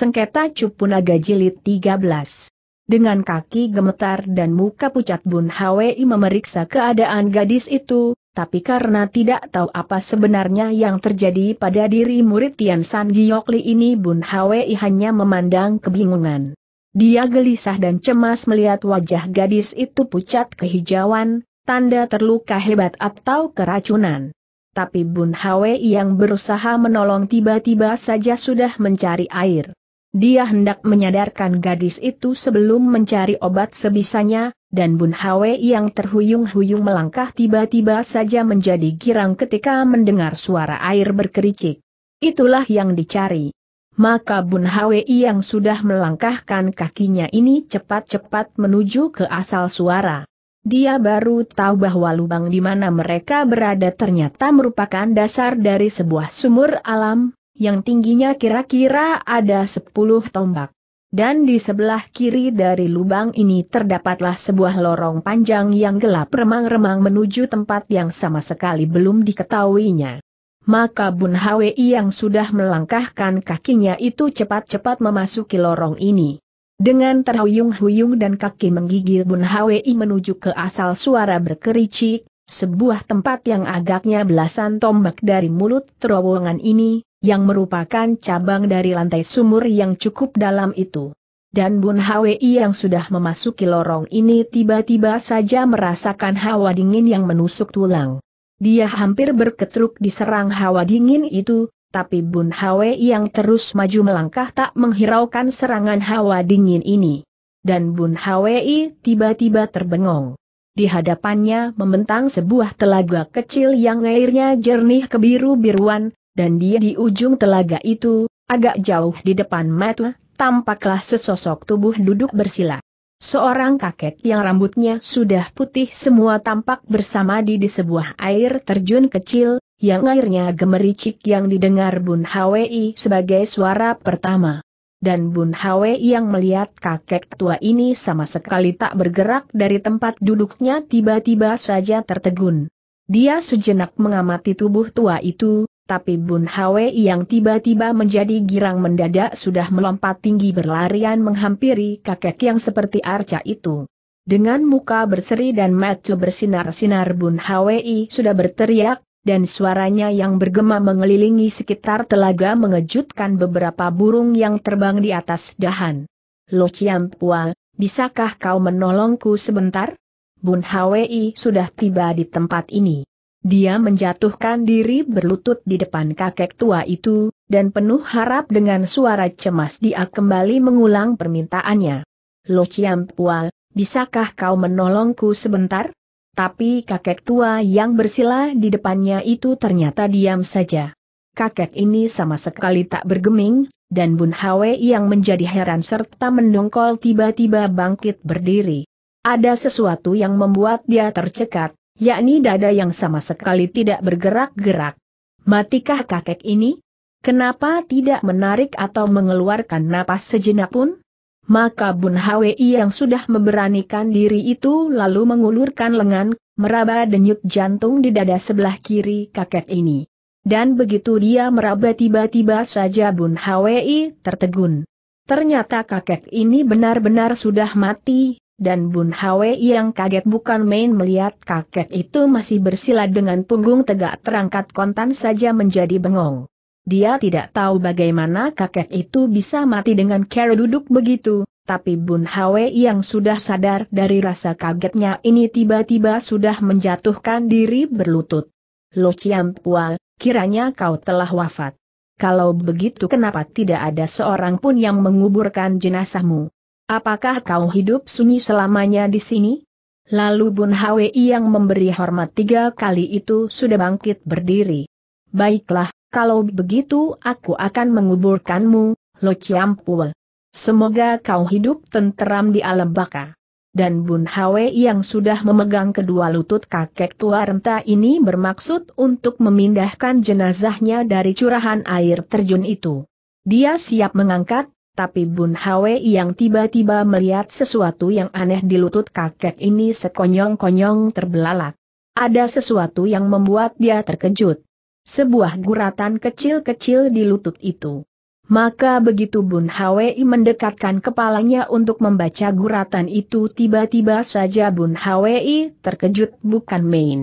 Sengketa Cupunaga Jilid 13 Dengan kaki gemetar dan muka pucat Bun Hwi memeriksa keadaan gadis itu, tapi karena tidak tahu apa sebenarnya yang terjadi pada diri murid Tian San Giokli ini Bun Hwi hanya memandang kebingungan. Dia gelisah dan cemas melihat wajah gadis itu pucat kehijauan, tanda terluka hebat atau keracunan. Tapi Bun Hwi yang berusaha menolong tiba-tiba saja sudah mencari air. Dia hendak menyadarkan gadis itu sebelum mencari obat sebisanya, dan Bun Hwe yang terhuyung-huyung melangkah tiba-tiba saja menjadi girang ketika mendengar suara air berkericik. Itulah yang dicari. Maka Bun Hwe yang sudah melangkahkan kakinya ini cepat-cepat menuju ke asal suara. Dia baru tahu bahwa lubang di mana mereka berada ternyata merupakan dasar dari sebuah sumur alam, yang tingginya kira-kira ada sepuluh tombak. Dan di sebelah kiri dari lubang ini terdapatlah sebuah lorong panjang yang gelap remang-remang menuju tempat yang sama sekali belum diketahuinya. Maka Bun Hwi yang sudah melangkahkan kakinya itu cepat-cepat memasuki lorong ini. Dengan terhuyung-huyung dan kaki menggigil Bun Hwi menuju ke asal suara berkericik, sebuah tempat yang agaknya belasan tombak dari mulut terowongan ini, yang merupakan cabang dari lantai sumur yang cukup dalam itu. Dan Bun Hwi yang sudah memasuki lorong ini tiba-tiba saja merasakan hawa dingin yang menusuk tulang. Dia hampir berketruk diserang hawa dingin itu, tapi Bun Hwi yang terus maju melangkah tak menghiraukan serangan hawa dingin ini. Dan Bun Hwi tiba-tiba terbengong. Di hadapannya membentang sebuah telaga kecil yang airnya jernih kebiru-biruan, dan dia di ujung telaga itu, agak jauh di depan mata, tampaklah sesosok tubuh duduk bersila. Seorang kakek yang rambutnya sudah putih semua tampak bersamadi di sebuah air terjun kecil, yang airnya gemericik yang didengar Bun Hwi sebagai suara pertama dan Bun Hwe yang melihat kakek tua ini sama sekali tak bergerak dari tempat duduknya tiba-tiba saja tertegun. Dia sejenak mengamati tubuh tua itu, tapi Bun Hwe yang tiba-tiba menjadi girang mendadak sudah melompat tinggi berlarian menghampiri kakek yang seperti arca itu. Dengan muka berseri dan mata bersinar-sinar Bun Hwe sudah berteriak, dan suaranya yang bergema mengelilingi sekitar telaga mengejutkan beberapa burung yang terbang di atas dahan. Lo Pua, bisakah kau menolongku sebentar? Bun Hwi sudah tiba di tempat ini. Dia menjatuhkan diri berlutut di depan kakek tua itu, dan penuh harap dengan suara cemas dia kembali mengulang permintaannya. Lo Pua, bisakah kau menolongku sebentar? Tapi kakek tua yang bersila di depannya itu ternyata diam saja. Kakek ini sama sekali tak bergeming, dan Bun Hwe yang menjadi heran serta mendongkol tiba-tiba bangkit berdiri. Ada sesuatu yang membuat dia tercekat, yakni dada yang sama sekali tidak bergerak-gerak. Matikah kakek ini? Kenapa tidak menarik atau mengeluarkan napas sejenak pun? maka Bun Hwi yang sudah memberanikan diri itu lalu mengulurkan lengan, meraba denyut jantung di dada sebelah kiri kakek ini. Dan begitu dia meraba tiba-tiba saja Bun Hwi tertegun. Ternyata kakek ini benar-benar sudah mati, dan Bun Hwi yang kaget bukan main melihat kakek itu masih bersila dengan punggung tegak terangkat kontan saja menjadi bengong. Dia tidak tahu bagaimana kakek itu bisa mati dengan cara duduk begitu, tapi Bun Hwe yang sudah sadar dari rasa kagetnya ini tiba-tiba sudah menjatuhkan diri berlutut. Lo Chiam Pua, kiranya kau telah wafat. Kalau begitu kenapa tidak ada seorang pun yang menguburkan jenazahmu? Apakah kau hidup sunyi selamanya di sini? Lalu Bun Hwe yang memberi hormat tiga kali itu sudah bangkit berdiri. Baiklah, kalau begitu aku akan menguburkanmu, Lo Chiampue. Semoga kau hidup tenteram di alam baka. Dan Bun Hwe yang sudah memegang kedua lutut kakek tua renta ini bermaksud untuk memindahkan jenazahnya dari curahan air terjun itu. Dia siap mengangkat, tapi Bun Hwe yang tiba-tiba melihat sesuatu yang aneh di lutut kakek ini sekonyong-konyong terbelalak. Ada sesuatu yang membuat dia terkejut sebuah guratan kecil-kecil di lutut itu. Maka begitu Bun Hwi mendekatkan kepalanya untuk membaca guratan itu tiba-tiba saja Bun Hwi terkejut bukan main.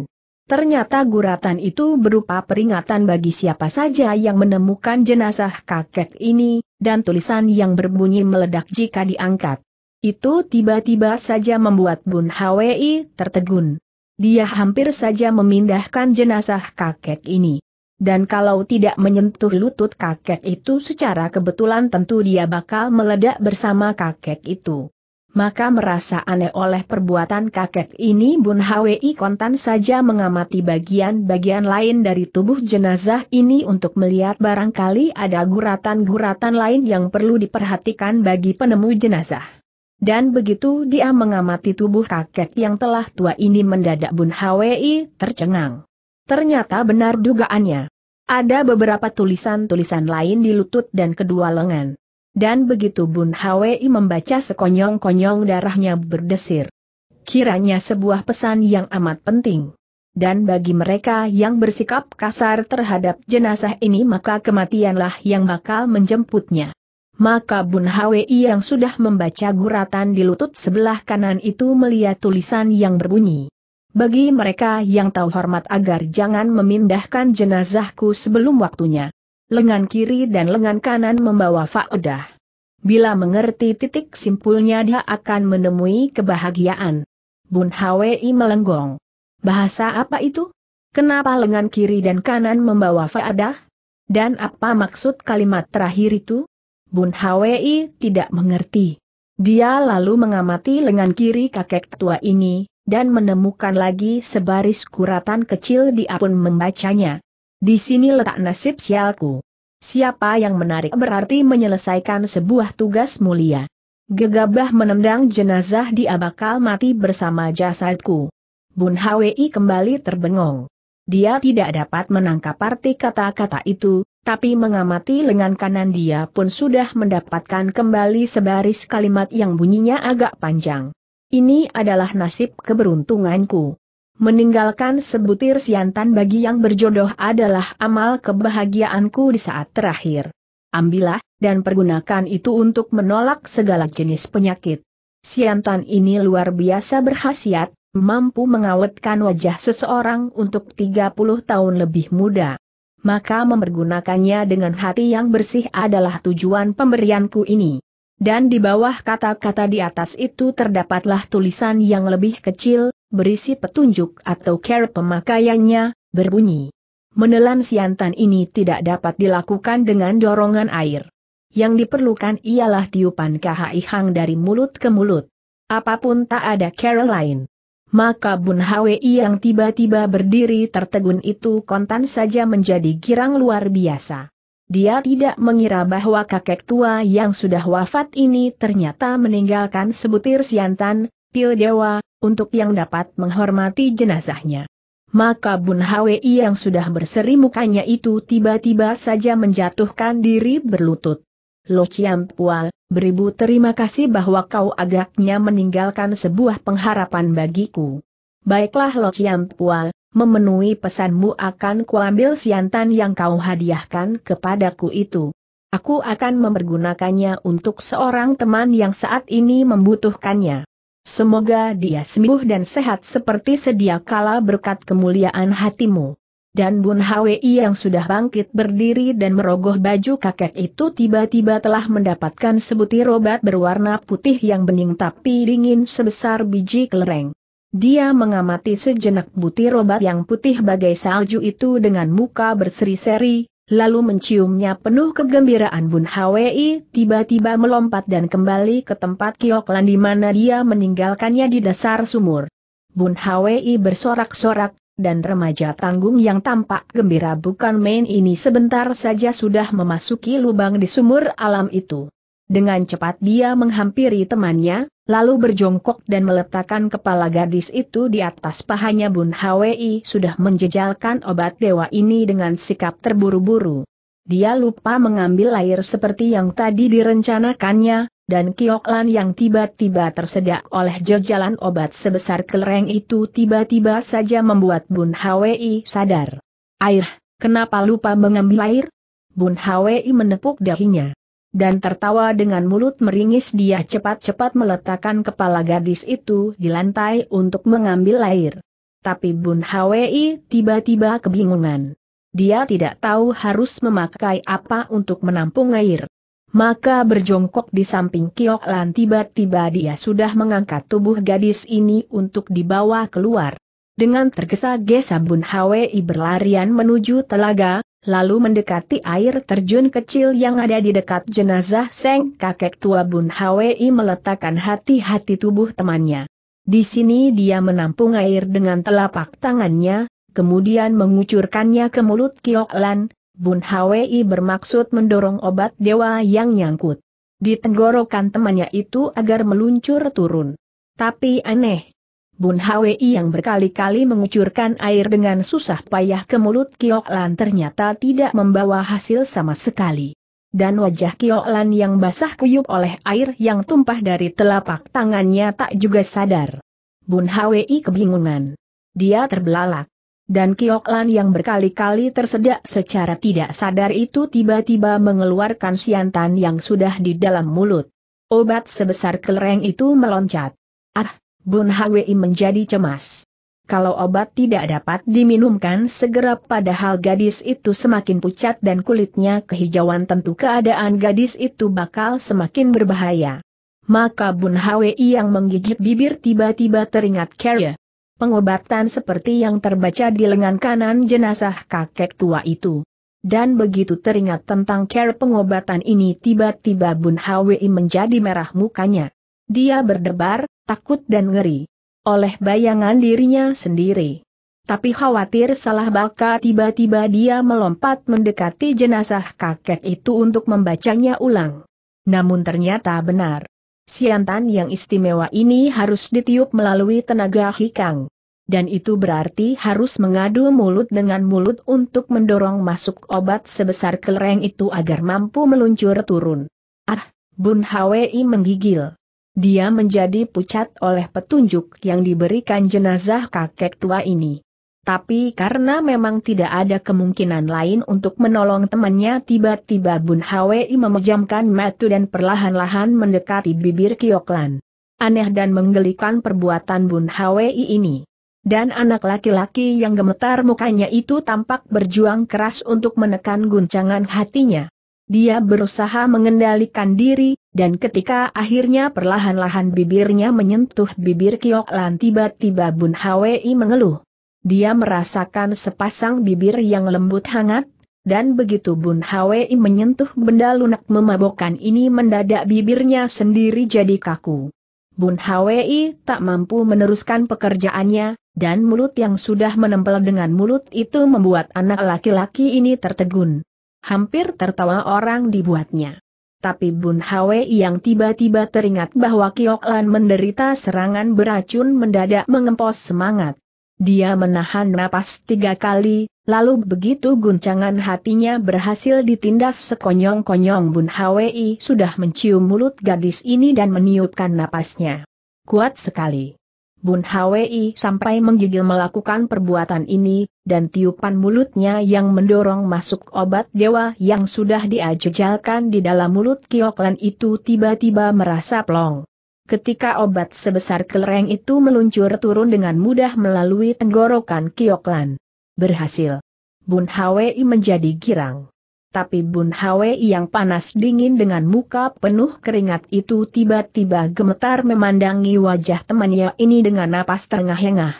Ternyata guratan itu berupa peringatan bagi siapa saja yang menemukan jenazah kakek ini, dan tulisan yang berbunyi meledak jika diangkat. Itu tiba-tiba saja membuat Bun Hwi tertegun. Dia hampir saja memindahkan jenazah kakek ini. Dan kalau tidak menyentuh lutut kakek itu secara kebetulan tentu dia bakal meledak bersama kakek itu. Maka merasa aneh oleh perbuatan kakek ini Bun Hwi kontan saja mengamati bagian-bagian lain dari tubuh jenazah ini untuk melihat barangkali ada guratan-guratan lain yang perlu diperhatikan bagi penemu jenazah. Dan begitu dia mengamati tubuh kakek yang telah tua ini mendadak Bun Hwi tercengang. Ternyata benar dugaannya. Ada beberapa tulisan-tulisan lain di lutut dan kedua lengan. Dan begitu Bun Hwi membaca sekonyong-konyong darahnya berdesir. Kiranya sebuah pesan yang amat penting. Dan bagi mereka yang bersikap kasar terhadap jenazah ini maka kematianlah yang bakal menjemputnya. Maka Bun Hwi yang sudah membaca guratan di lutut sebelah kanan itu melihat tulisan yang berbunyi. Bagi mereka yang tahu hormat agar jangan memindahkan jenazahku sebelum waktunya. Lengan kiri dan lengan kanan membawa faedah. Bila mengerti titik simpulnya dia akan menemui kebahagiaan. Bun Hwi melenggong. Bahasa apa itu? Kenapa lengan kiri dan kanan membawa faedah? Dan apa maksud kalimat terakhir itu? Bun Hwi tidak mengerti. Dia lalu mengamati lengan kiri kakek tua ini, dan menemukan lagi sebaris kuratan kecil dia pun membacanya. Di sini letak nasib sialku. Siapa yang menarik berarti menyelesaikan sebuah tugas mulia. Gegabah menendang jenazah dia bakal mati bersama jasadku. Bun Hwi kembali terbengong. Dia tidak dapat menangkap arti kata-kata itu, tapi mengamati lengan kanan dia pun sudah mendapatkan kembali sebaris kalimat yang bunyinya agak panjang. Ini adalah nasib keberuntunganku. Meninggalkan sebutir siantan bagi yang berjodoh adalah amal kebahagiaanku di saat terakhir. Ambillah, dan pergunakan itu untuk menolak segala jenis penyakit. Siantan ini luar biasa berhasiat, mampu mengawetkan wajah seseorang untuk 30 tahun lebih muda. Maka mempergunakannya dengan hati yang bersih adalah tujuan pemberianku ini. Dan di bawah kata-kata di atas itu terdapatlah tulisan yang lebih kecil, berisi petunjuk atau care pemakaiannya, berbunyi. Menelan siantan ini tidak dapat dilakukan dengan dorongan air. Yang diperlukan ialah tiupan KHI Hang dari mulut ke mulut. Apapun tak ada care lain. Maka Bun Hwi yang tiba-tiba berdiri tertegun itu kontan saja menjadi girang luar biasa. Dia tidak mengira bahwa kakek tua yang sudah wafat ini ternyata meninggalkan sebutir siantan, pil dewa, untuk yang dapat menghormati jenazahnya. Maka Bun Hwi yang sudah berseri mukanya itu tiba-tiba saja menjatuhkan diri berlutut. Lo Chiam Pual, beribu terima kasih bahwa kau agaknya meninggalkan sebuah pengharapan bagiku. Baiklah Lo Chiam Pual, memenuhi pesanmu akan kuambil siantan yang kau hadiahkan kepadaku itu. Aku akan mempergunakannya untuk seorang teman yang saat ini membutuhkannya. Semoga dia sembuh dan sehat seperti sedia kala berkat kemuliaan hatimu. Dan Bun Hwi yang sudah bangkit berdiri dan merogoh baju kakek itu tiba-tiba telah mendapatkan sebutir obat berwarna putih yang bening tapi dingin sebesar biji kelereng. Dia mengamati sejenak butir obat yang putih bagai salju itu dengan muka berseri-seri, lalu menciumnya penuh kegembiraan Bun Hwi tiba-tiba melompat dan kembali ke tempat Kioklan di mana dia meninggalkannya di dasar sumur. Bun Hwi bersorak-sorak, dan remaja tanggung yang tampak gembira bukan main ini sebentar saja sudah memasuki lubang di sumur alam itu. Dengan cepat dia menghampiri temannya, lalu berjongkok dan meletakkan kepala gadis itu di atas pahanya Bun Hwi sudah menjejalkan obat dewa ini dengan sikap terburu-buru. Dia lupa mengambil air seperti yang tadi direncanakannya, dan Kioklan yang tiba-tiba tersedak oleh jejalan obat sebesar kelereng itu tiba-tiba saja membuat Bun Hwi sadar. Air, kenapa lupa mengambil air? Bun Hwi menepuk dahinya dan tertawa dengan mulut meringis dia cepat-cepat meletakkan kepala gadis itu di lantai untuk mengambil air. Tapi Bun Hwi tiba-tiba kebingungan. Dia tidak tahu harus memakai apa untuk menampung air. Maka berjongkok di samping Kiok Lan tiba-tiba dia sudah mengangkat tubuh gadis ini untuk dibawa keluar. Dengan tergesa-gesa Bun Hwi berlarian menuju telaga, lalu mendekati air terjun kecil yang ada di dekat jenazah Seng kakek tua Bun Hwi meletakkan hati-hati tubuh temannya. Di sini dia menampung air dengan telapak tangannya, kemudian mengucurkannya ke mulut Kiok Lan, Bun Hwi bermaksud mendorong obat dewa yang nyangkut. Di tenggorokan temannya itu agar meluncur turun. Tapi aneh, Bun Hwi yang berkali-kali mengucurkan air dengan susah payah ke mulut Kiok Lan ternyata tidak membawa hasil sama sekali. Dan wajah Kiok Lan yang basah kuyup oleh air yang tumpah dari telapak tangannya tak juga sadar. Bun Hwi kebingungan. Dia terbelalak. Dan Kiok Lan yang berkali-kali tersedak secara tidak sadar itu tiba-tiba mengeluarkan siantan yang sudah di dalam mulut. Obat sebesar kelereng itu meloncat. Ah, Bun Hwi menjadi cemas. Kalau obat tidak dapat diminumkan segera padahal gadis itu semakin pucat dan kulitnya kehijauan tentu keadaan gadis itu bakal semakin berbahaya. Maka Bun Hwi yang menggigit bibir tiba-tiba teringat Kerya. Pengobatan seperti yang terbaca di lengan kanan jenazah kakek tua itu. Dan begitu teringat tentang care pengobatan ini tiba-tiba Bun Hwi menjadi merah mukanya. Dia berdebar, takut dan ngeri. Oleh bayangan dirinya sendiri. Tapi khawatir salah baka tiba-tiba dia melompat mendekati jenazah kakek itu untuk membacanya ulang. Namun ternyata benar. Siantan yang istimewa ini harus ditiup melalui tenaga hikang. Dan itu berarti harus mengadu mulut dengan mulut untuk mendorong masuk obat sebesar kelereng itu agar mampu meluncur turun. Ah, Bun Hwi menggigil. Dia menjadi pucat oleh petunjuk yang diberikan jenazah kakek tua ini. Tapi karena memang tidak ada kemungkinan lain untuk menolong temannya tiba-tiba Bun Hwi memejamkan mata dan perlahan-lahan mendekati bibir Kioklan. Aneh dan menggelikan perbuatan Bun Hwi ini. Dan anak laki-laki yang gemetar mukanya itu tampak berjuang keras untuk menekan guncangan hatinya. Dia berusaha mengendalikan diri, dan ketika akhirnya perlahan-lahan bibirnya menyentuh bibir Kiok Lan tiba-tiba Bun Hwi mengeluh. Dia merasakan sepasang bibir yang lembut hangat, dan begitu Bun Hwi menyentuh benda lunak memabokkan ini mendadak bibirnya sendiri jadi kaku. Bun Hwi tak mampu meneruskan pekerjaannya, dan mulut yang sudah menempel dengan mulut itu membuat anak laki-laki ini tertegun. Hampir tertawa orang dibuatnya. Tapi Bun Hwe yang tiba-tiba teringat bahwa Kiok Lan menderita serangan beracun mendadak mengempos semangat. Dia menahan napas tiga kali, lalu begitu guncangan hatinya berhasil ditindas sekonyong-konyong Bun Hwe sudah mencium mulut gadis ini dan meniupkan napasnya. Kuat sekali. Bun Hwi sampai menggigil melakukan perbuatan ini, dan tiupan mulutnya yang mendorong masuk obat dewa yang sudah diajejalkan di dalam mulut Kioklan itu tiba-tiba merasa plong. Ketika obat sebesar kelereng itu meluncur turun dengan mudah melalui tenggorokan Kioklan. Berhasil. Bun Hwi menjadi girang tapi Bun Hwe yang panas dingin dengan muka penuh keringat itu tiba-tiba gemetar memandangi wajah temannya ini dengan napas terengah-engah.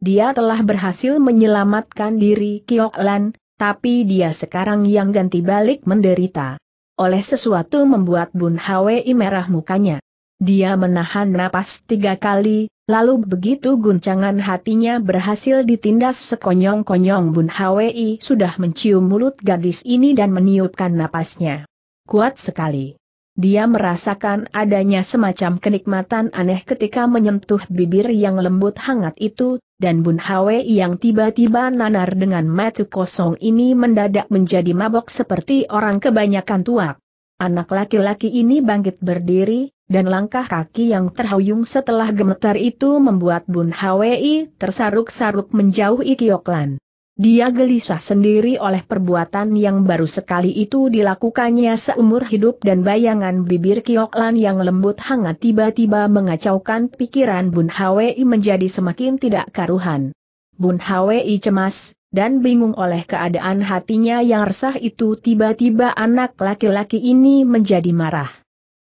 Dia telah berhasil menyelamatkan diri Lan, tapi dia sekarang yang ganti balik menderita. Oleh sesuatu membuat Bun Hwe merah mukanya. Dia menahan napas tiga kali, Lalu begitu guncangan hatinya berhasil ditindas sekonyong-konyong Bun Hwi sudah mencium mulut gadis ini dan meniupkan napasnya. Kuat sekali. Dia merasakan adanya semacam kenikmatan aneh ketika menyentuh bibir yang lembut hangat itu, dan Bun Hwi yang tiba-tiba nanar dengan mata kosong ini mendadak menjadi mabok seperti orang kebanyakan tuak. Anak laki-laki ini bangkit berdiri, dan langkah kaki yang terhuyung setelah gemetar itu membuat Bun Hwi tersaruk-saruk menjauhi Kioklan. Dia gelisah sendiri oleh perbuatan yang baru sekali itu dilakukannya seumur hidup dan bayangan bibir Kioklan yang lembut hangat tiba-tiba mengacaukan pikiran Bun Hwi menjadi semakin tidak karuhan. Bun Hwi cemas, dan bingung oleh keadaan hatinya yang resah itu tiba-tiba anak laki-laki ini menjadi marah.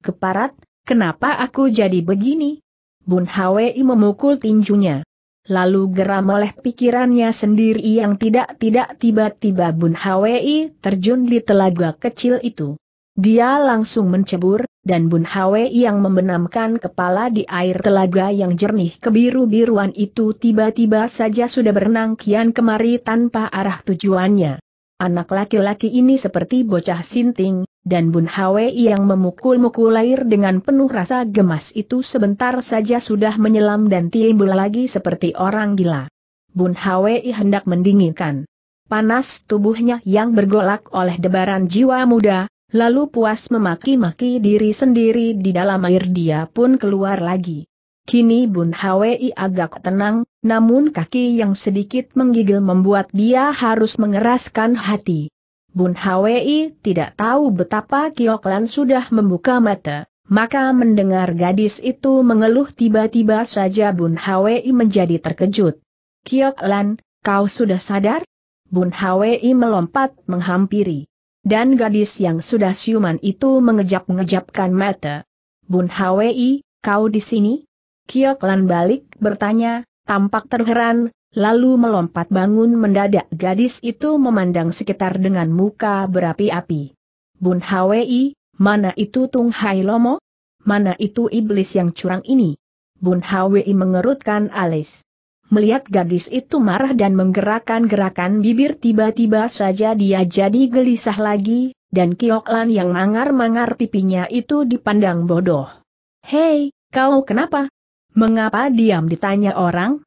Keparat, Kenapa aku jadi begini? Bun Hwi memukul tinjunya. Lalu geram oleh pikirannya sendiri yang tidak-tidak tiba-tiba Bun Hwi terjun di telaga kecil itu. Dia langsung mencebur, dan Bun Hwi yang membenamkan kepala di air telaga yang jernih kebiru-biruan itu tiba-tiba saja sudah berenang kian kemari tanpa arah tujuannya. Anak laki-laki ini seperti bocah sinting, dan Bun Hwe yang memukul-mukul air dengan penuh rasa gemas itu sebentar saja sudah menyelam dan timbul lagi seperti orang gila. Bun Hwe hendak mendinginkan panas tubuhnya yang bergolak oleh debaran jiwa muda, lalu puas memaki-maki diri sendiri di dalam air dia pun keluar lagi. Kini Bun Hwi agak tenang, namun kaki yang sedikit menggigil membuat dia harus mengeraskan hati. Bun Hwi tidak tahu betapa Kioklan sudah membuka mata, maka mendengar gadis itu mengeluh tiba-tiba saja Bun Hwi menjadi terkejut. Kioklan, kau sudah sadar? Bun Hwi melompat menghampiri. Dan gadis yang sudah siuman itu mengejap-ngejapkan mata. Bun Hwi, kau di sini? Kioklan balik bertanya, tampak terheran, lalu melompat bangun mendadak gadis itu memandang sekitar dengan muka berapi-api. Bun Hwi, mana itu Tung Hai Lomo? Mana itu iblis yang curang ini? Bun Hwi mengerutkan alis. Melihat gadis itu marah dan menggerakkan-gerakan bibir tiba-tiba saja dia jadi gelisah lagi, dan Kioklan yang mangar-mangar pipinya itu dipandang bodoh. Hei, kau kenapa? Mengapa diam ditanya orang?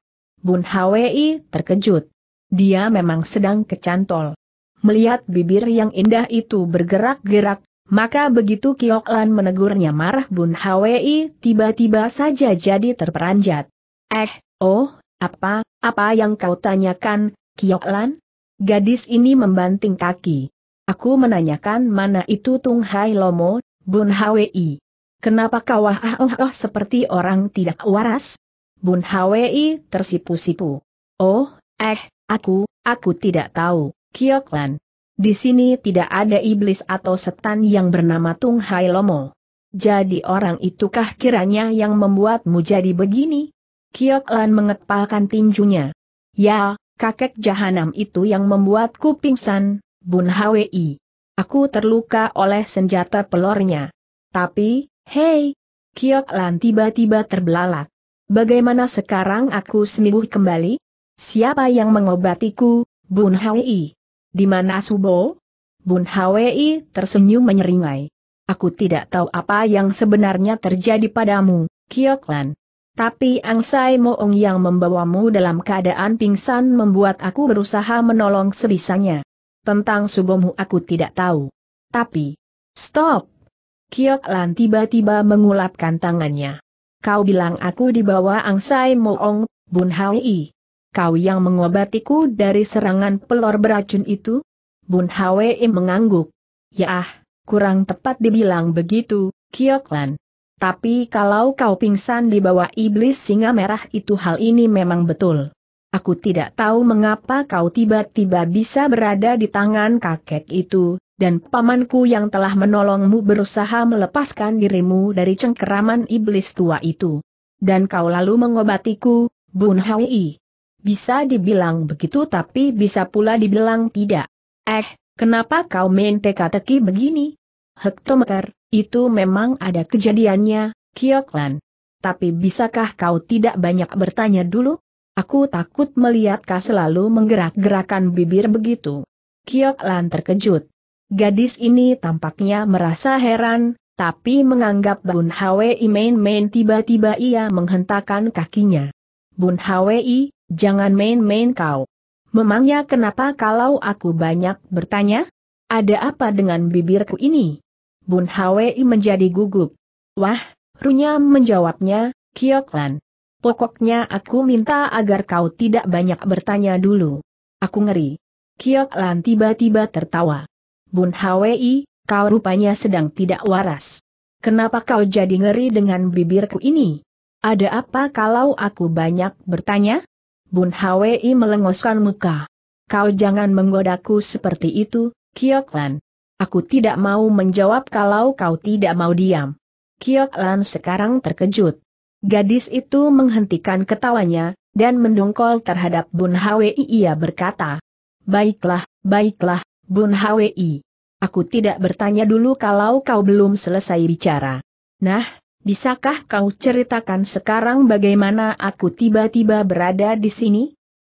Bun Hwi terkejut. Dia memang sedang kecantol. Melihat bibir yang indah itu bergerak-gerak, maka begitu Kiok Lan menegurnya marah Bun Hwi tiba-tiba saja jadi terperanjat. Eh, oh, apa, apa yang kau tanyakan, Kiok Lan? Gadis ini membanting kaki. Aku menanyakan mana itu Tung Hai Lomo, Bun Hwi. Kenapa kau ah oh, oh seperti orang tidak waras? Bun Hwi tersipu-sipu. Oh, eh, aku, aku tidak tahu, Kioklan. Di sini tidak ada iblis atau setan yang bernama Tung Hai Lomo. Jadi orang itukah kiranya yang membuatmu jadi begini? Kioklan mengepalkan tinjunya. Ya, kakek jahanam itu yang membuatku pingsan, Bun Hwi. Aku terluka oleh senjata pelornya. Tapi, hei! Kioklan tiba-tiba terbelalak. Bagaimana sekarang aku sembuh kembali? Siapa yang mengobatiku, Bun Hwi? Di mana Subo? Bun Hwi tersenyum menyeringai. Aku tidak tahu apa yang sebenarnya terjadi padamu, Kioklan. Tapi Angsai Moong yang membawamu dalam keadaan pingsan membuat aku berusaha menolong sebisanya. Tentang Subomu aku tidak tahu. Tapi, stop! Kioklan tiba-tiba mengulapkan tangannya. Kau bilang aku dibawa Angsai Moong, Bun Hwi. Kau yang mengobatiku dari serangan pelor beracun itu? Bun Hwi mengangguk. Yah, kurang tepat dibilang begitu, Kioklan. Tapi kalau kau pingsan di bawah iblis singa merah itu hal ini memang betul. Aku tidak tahu mengapa kau tiba-tiba bisa berada di tangan kakek itu, dan pamanku yang telah menolongmu berusaha melepaskan dirimu dari cengkeraman iblis tua itu. Dan kau lalu mengobatiku, Bun Hwi. Bisa dibilang begitu tapi bisa pula dibilang tidak. Eh, kenapa kau main teka-teki begini? Hektometer, itu memang ada kejadiannya, Kioklan. Tapi bisakah kau tidak banyak bertanya dulu? Aku takut melihat kau selalu menggerak-gerakan bibir begitu. Kioklan terkejut. Gadis ini tampaknya merasa heran, tapi menganggap Bun Hwi main-main tiba-tiba ia menghentakkan kakinya. Bun Hwi, jangan main-main kau. Memangnya kenapa kalau aku banyak bertanya? Ada apa dengan bibirku ini? Bun Hwi menjadi gugup. Wah, Runya menjawabnya, Kioklan. Pokoknya aku minta agar kau tidak banyak bertanya dulu. Aku ngeri. Kioklan tiba-tiba tertawa. Bun Hwi, kau rupanya sedang tidak waras. Kenapa kau jadi ngeri dengan bibirku ini? Ada apa kalau aku banyak bertanya? Bun Hwi melengoskan muka. Kau jangan menggodaku seperti itu, Kioklan. Aku tidak mau menjawab kalau kau tidak mau diam. Kioklan sekarang terkejut. Gadis itu menghentikan ketawanya, dan mendongkol terhadap Bun Hwi ia berkata. Baiklah, baiklah, Bun Hwi. Aku tidak bertanya dulu kalau kau belum selesai bicara. Nah, bisakah kau ceritakan sekarang bagaimana aku tiba-tiba berada di sini?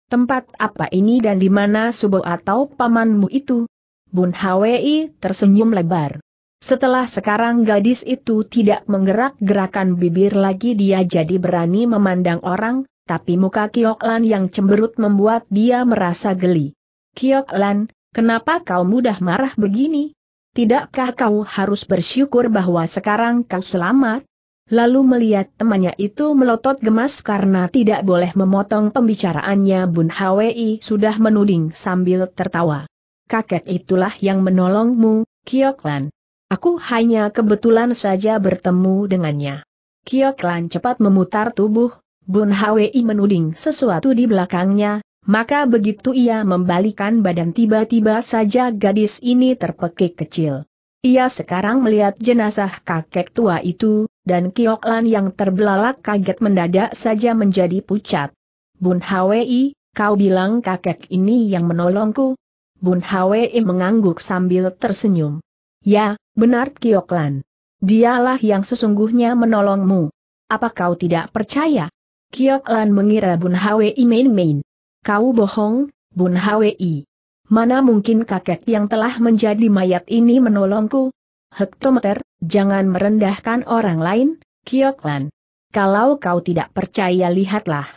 Tempat apa ini dan di mana subo atau pamanmu itu? Bun Hwi tersenyum lebar. Setelah sekarang gadis itu tidak menggerak-gerakan bibir lagi dia jadi berani memandang orang, tapi muka Kioklan yang cemberut membuat dia merasa geli. Kioklan, Kenapa kau mudah marah begini? Tidakkah kau harus bersyukur bahwa sekarang kau selamat? Lalu melihat temannya itu melotot gemas karena tidak boleh memotong pembicaraannya Bun Hwi sudah menuding sambil tertawa. Kakek itulah yang menolongmu, Kioklan. Aku hanya kebetulan saja bertemu dengannya. Kioklan cepat memutar tubuh, Bun Hwi menuding sesuatu di belakangnya, maka begitu ia membalikan badan tiba-tiba saja gadis ini terpekik kecil. Ia sekarang melihat jenazah kakek tua itu, dan Kioklan yang terbelalak kaget mendadak saja menjadi pucat. Bun Hwi, kau bilang kakek ini yang menolongku? Bun Hwi mengangguk sambil tersenyum. Ya, benar Kioklan. Dialah yang sesungguhnya menolongmu. Apa kau tidak percaya? Kioklan mengira Bun Hwi main-main. Kau bohong, Bun Hwi. Mana mungkin kakek yang telah menjadi mayat ini menolongku? Hektometer, jangan merendahkan orang lain, Kioklan. Kalau kau tidak percaya lihatlah.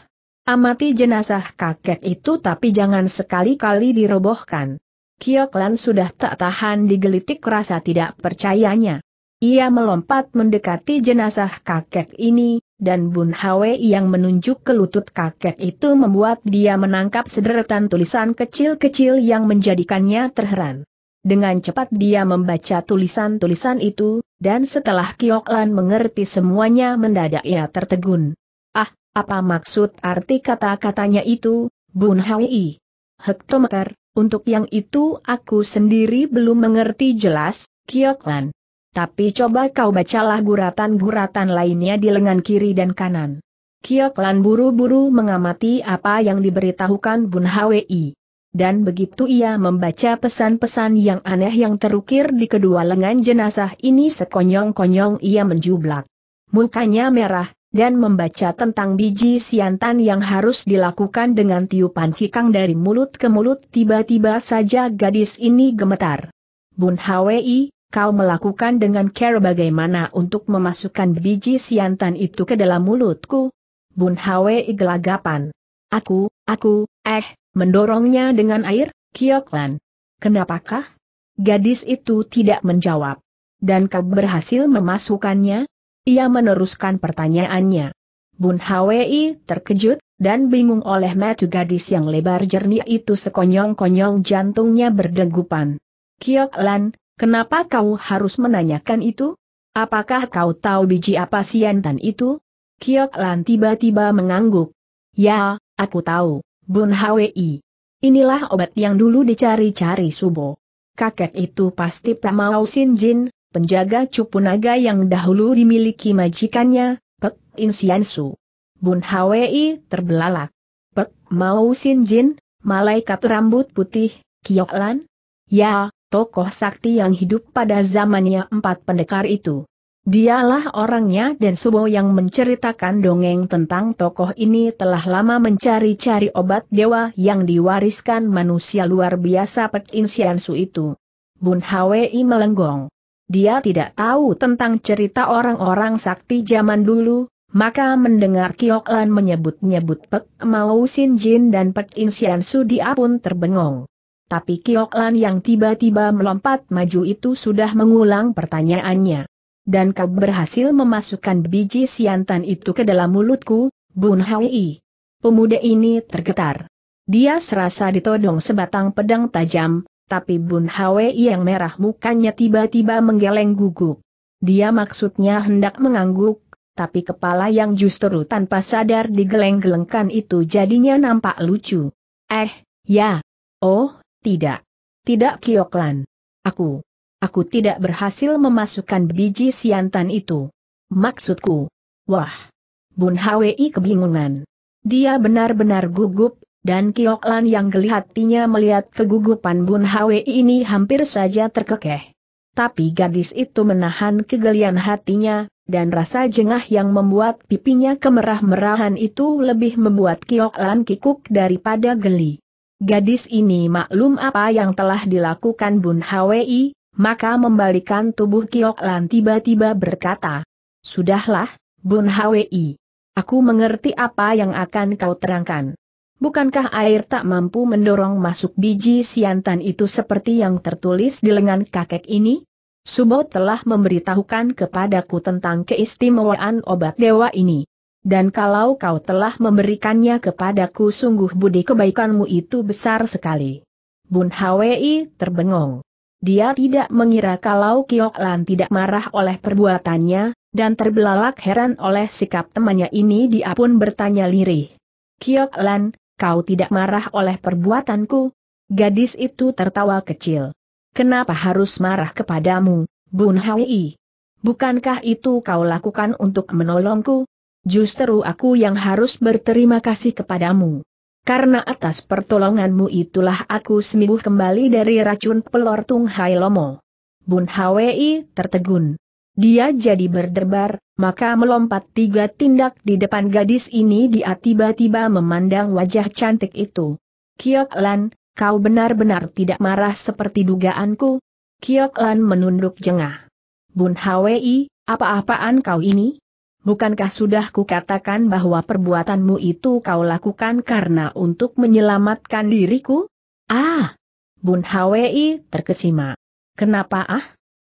Amati jenazah kakek itu tapi jangan sekali-kali dirobohkan. Kioklan sudah tak tahan digelitik rasa tidak percayanya. Ia melompat mendekati jenazah kakek ini, dan Bun Hwe yang menunjuk ke lutut kakek itu membuat dia menangkap sederetan tulisan kecil-kecil yang menjadikannya terheran. Dengan cepat dia membaca tulisan-tulisan itu, dan setelah Kiok mengerti semuanya mendadak ia tertegun. Ah, apa maksud arti kata-katanya itu, Bun Hwi? Hektometer, untuk yang itu aku sendiri belum mengerti jelas, Kiok tapi coba kau bacalah guratan-guratan lainnya di lengan kiri dan kanan. Kiok Lan buru-buru mengamati apa yang diberitahukan Bun Hwi. Dan begitu ia membaca pesan-pesan yang aneh yang terukir di kedua lengan jenazah ini sekonyong-konyong ia menjublak. Mukanya merah, dan membaca tentang biji siantan yang harus dilakukan dengan tiupan hikang dari mulut ke mulut tiba-tiba saja gadis ini gemetar. Bun Hwi, kau melakukan dengan care bagaimana untuk memasukkan biji siantan itu ke dalam mulutku? Bun Hwe gelagapan. Aku, aku, eh, mendorongnya dengan air, Kioklan. Kenapakah? Gadis itu tidak menjawab. Dan kau berhasil memasukkannya? Ia meneruskan pertanyaannya. Bun Hwi terkejut, dan bingung oleh metu gadis yang lebar jernih itu sekonyong-konyong jantungnya berdegupan. Kioklan, Kenapa kau harus menanyakan itu? Apakah kau tahu biji apa siantan itu? Kiok Lan tiba-tiba mengangguk. Ya, aku tahu, Bun Hwi. Inilah obat yang dulu dicari-cari Subo. Kakek itu pasti Pamau Sin Jin, penjaga cupu naga yang dahulu dimiliki majikannya, Pek In Sian Su. Bun Hwi terbelalak. Pek Mau Sin Jin, malaikat rambut putih, Kiok Lan? Ya, tokoh sakti yang hidup pada zamannya empat pendekar itu. Dialah orangnya dan Subo yang menceritakan dongeng tentang tokoh ini telah lama mencari-cari obat dewa yang diwariskan manusia luar biasa Pek su itu. Bun Hwi melenggong. Dia tidak tahu tentang cerita orang-orang sakti zaman dulu, maka mendengar Kiok menyebut-nyebut Pek Mao Jin dan Pek su diapun dia pun terbengong tapi Lan yang tiba-tiba melompat maju itu sudah mengulang pertanyaannya. Dan kau berhasil memasukkan biji siantan itu ke dalam mulutku, Bun Hwi. Pemuda ini tergetar. Dia serasa ditodong sebatang pedang tajam, tapi Bun Hwi yang merah mukanya tiba-tiba menggeleng gugup. Dia maksudnya hendak mengangguk, tapi kepala yang justru tanpa sadar digeleng-gelengkan itu jadinya nampak lucu. Eh, ya. Oh, tidak. Tidak Kioklan. Aku. Aku tidak berhasil memasukkan biji siantan itu. Maksudku. Wah. Bun Hwi kebingungan. Dia benar-benar gugup, dan Kioklan yang geli hatinya melihat kegugupan Bun Hwi ini hampir saja terkekeh. Tapi gadis itu menahan kegelian hatinya, dan rasa jengah yang membuat pipinya kemerah-merahan itu lebih membuat Kioklan kikuk daripada geli. Gadis ini maklum apa yang telah dilakukan Bun Hwi, maka membalikan tubuh Kiok Lan tiba-tiba berkata, Sudahlah, Bun Hwi. Aku mengerti apa yang akan kau terangkan. Bukankah air tak mampu mendorong masuk biji siantan itu seperti yang tertulis di lengan kakek ini? Subo telah memberitahukan kepadaku tentang keistimewaan obat dewa ini dan kalau kau telah memberikannya kepadaku sungguh budi kebaikanmu itu besar sekali. Bun Hwi terbengong. Dia tidak mengira kalau Kiok Lan tidak marah oleh perbuatannya, dan terbelalak heran oleh sikap temannya ini dia pun bertanya lirih. Kiok Lan, kau tidak marah oleh perbuatanku? Gadis itu tertawa kecil. Kenapa harus marah kepadamu, Bun Hwi? Bukankah itu kau lakukan untuk menolongku? justru aku yang harus berterima kasih kepadamu. Karena atas pertolonganmu itulah aku sembuh kembali dari racun pelor Tung Hai Lomo. Bun Hwi tertegun. Dia jadi berdebar, maka melompat tiga tindak di depan gadis ini dia tiba-tiba memandang wajah cantik itu. Kiok Lan, kau benar-benar tidak marah seperti dugaanku? Kiok Lan menunduk jengah. Bun Hwi, apa-apaan kau ini? Bukankah sudah kukatakan bahwa perbuatanmu itu kau lakukan karena untuk menyelamatkan diriku? Ah! Bun Hwi terkesima. Kenapa ah?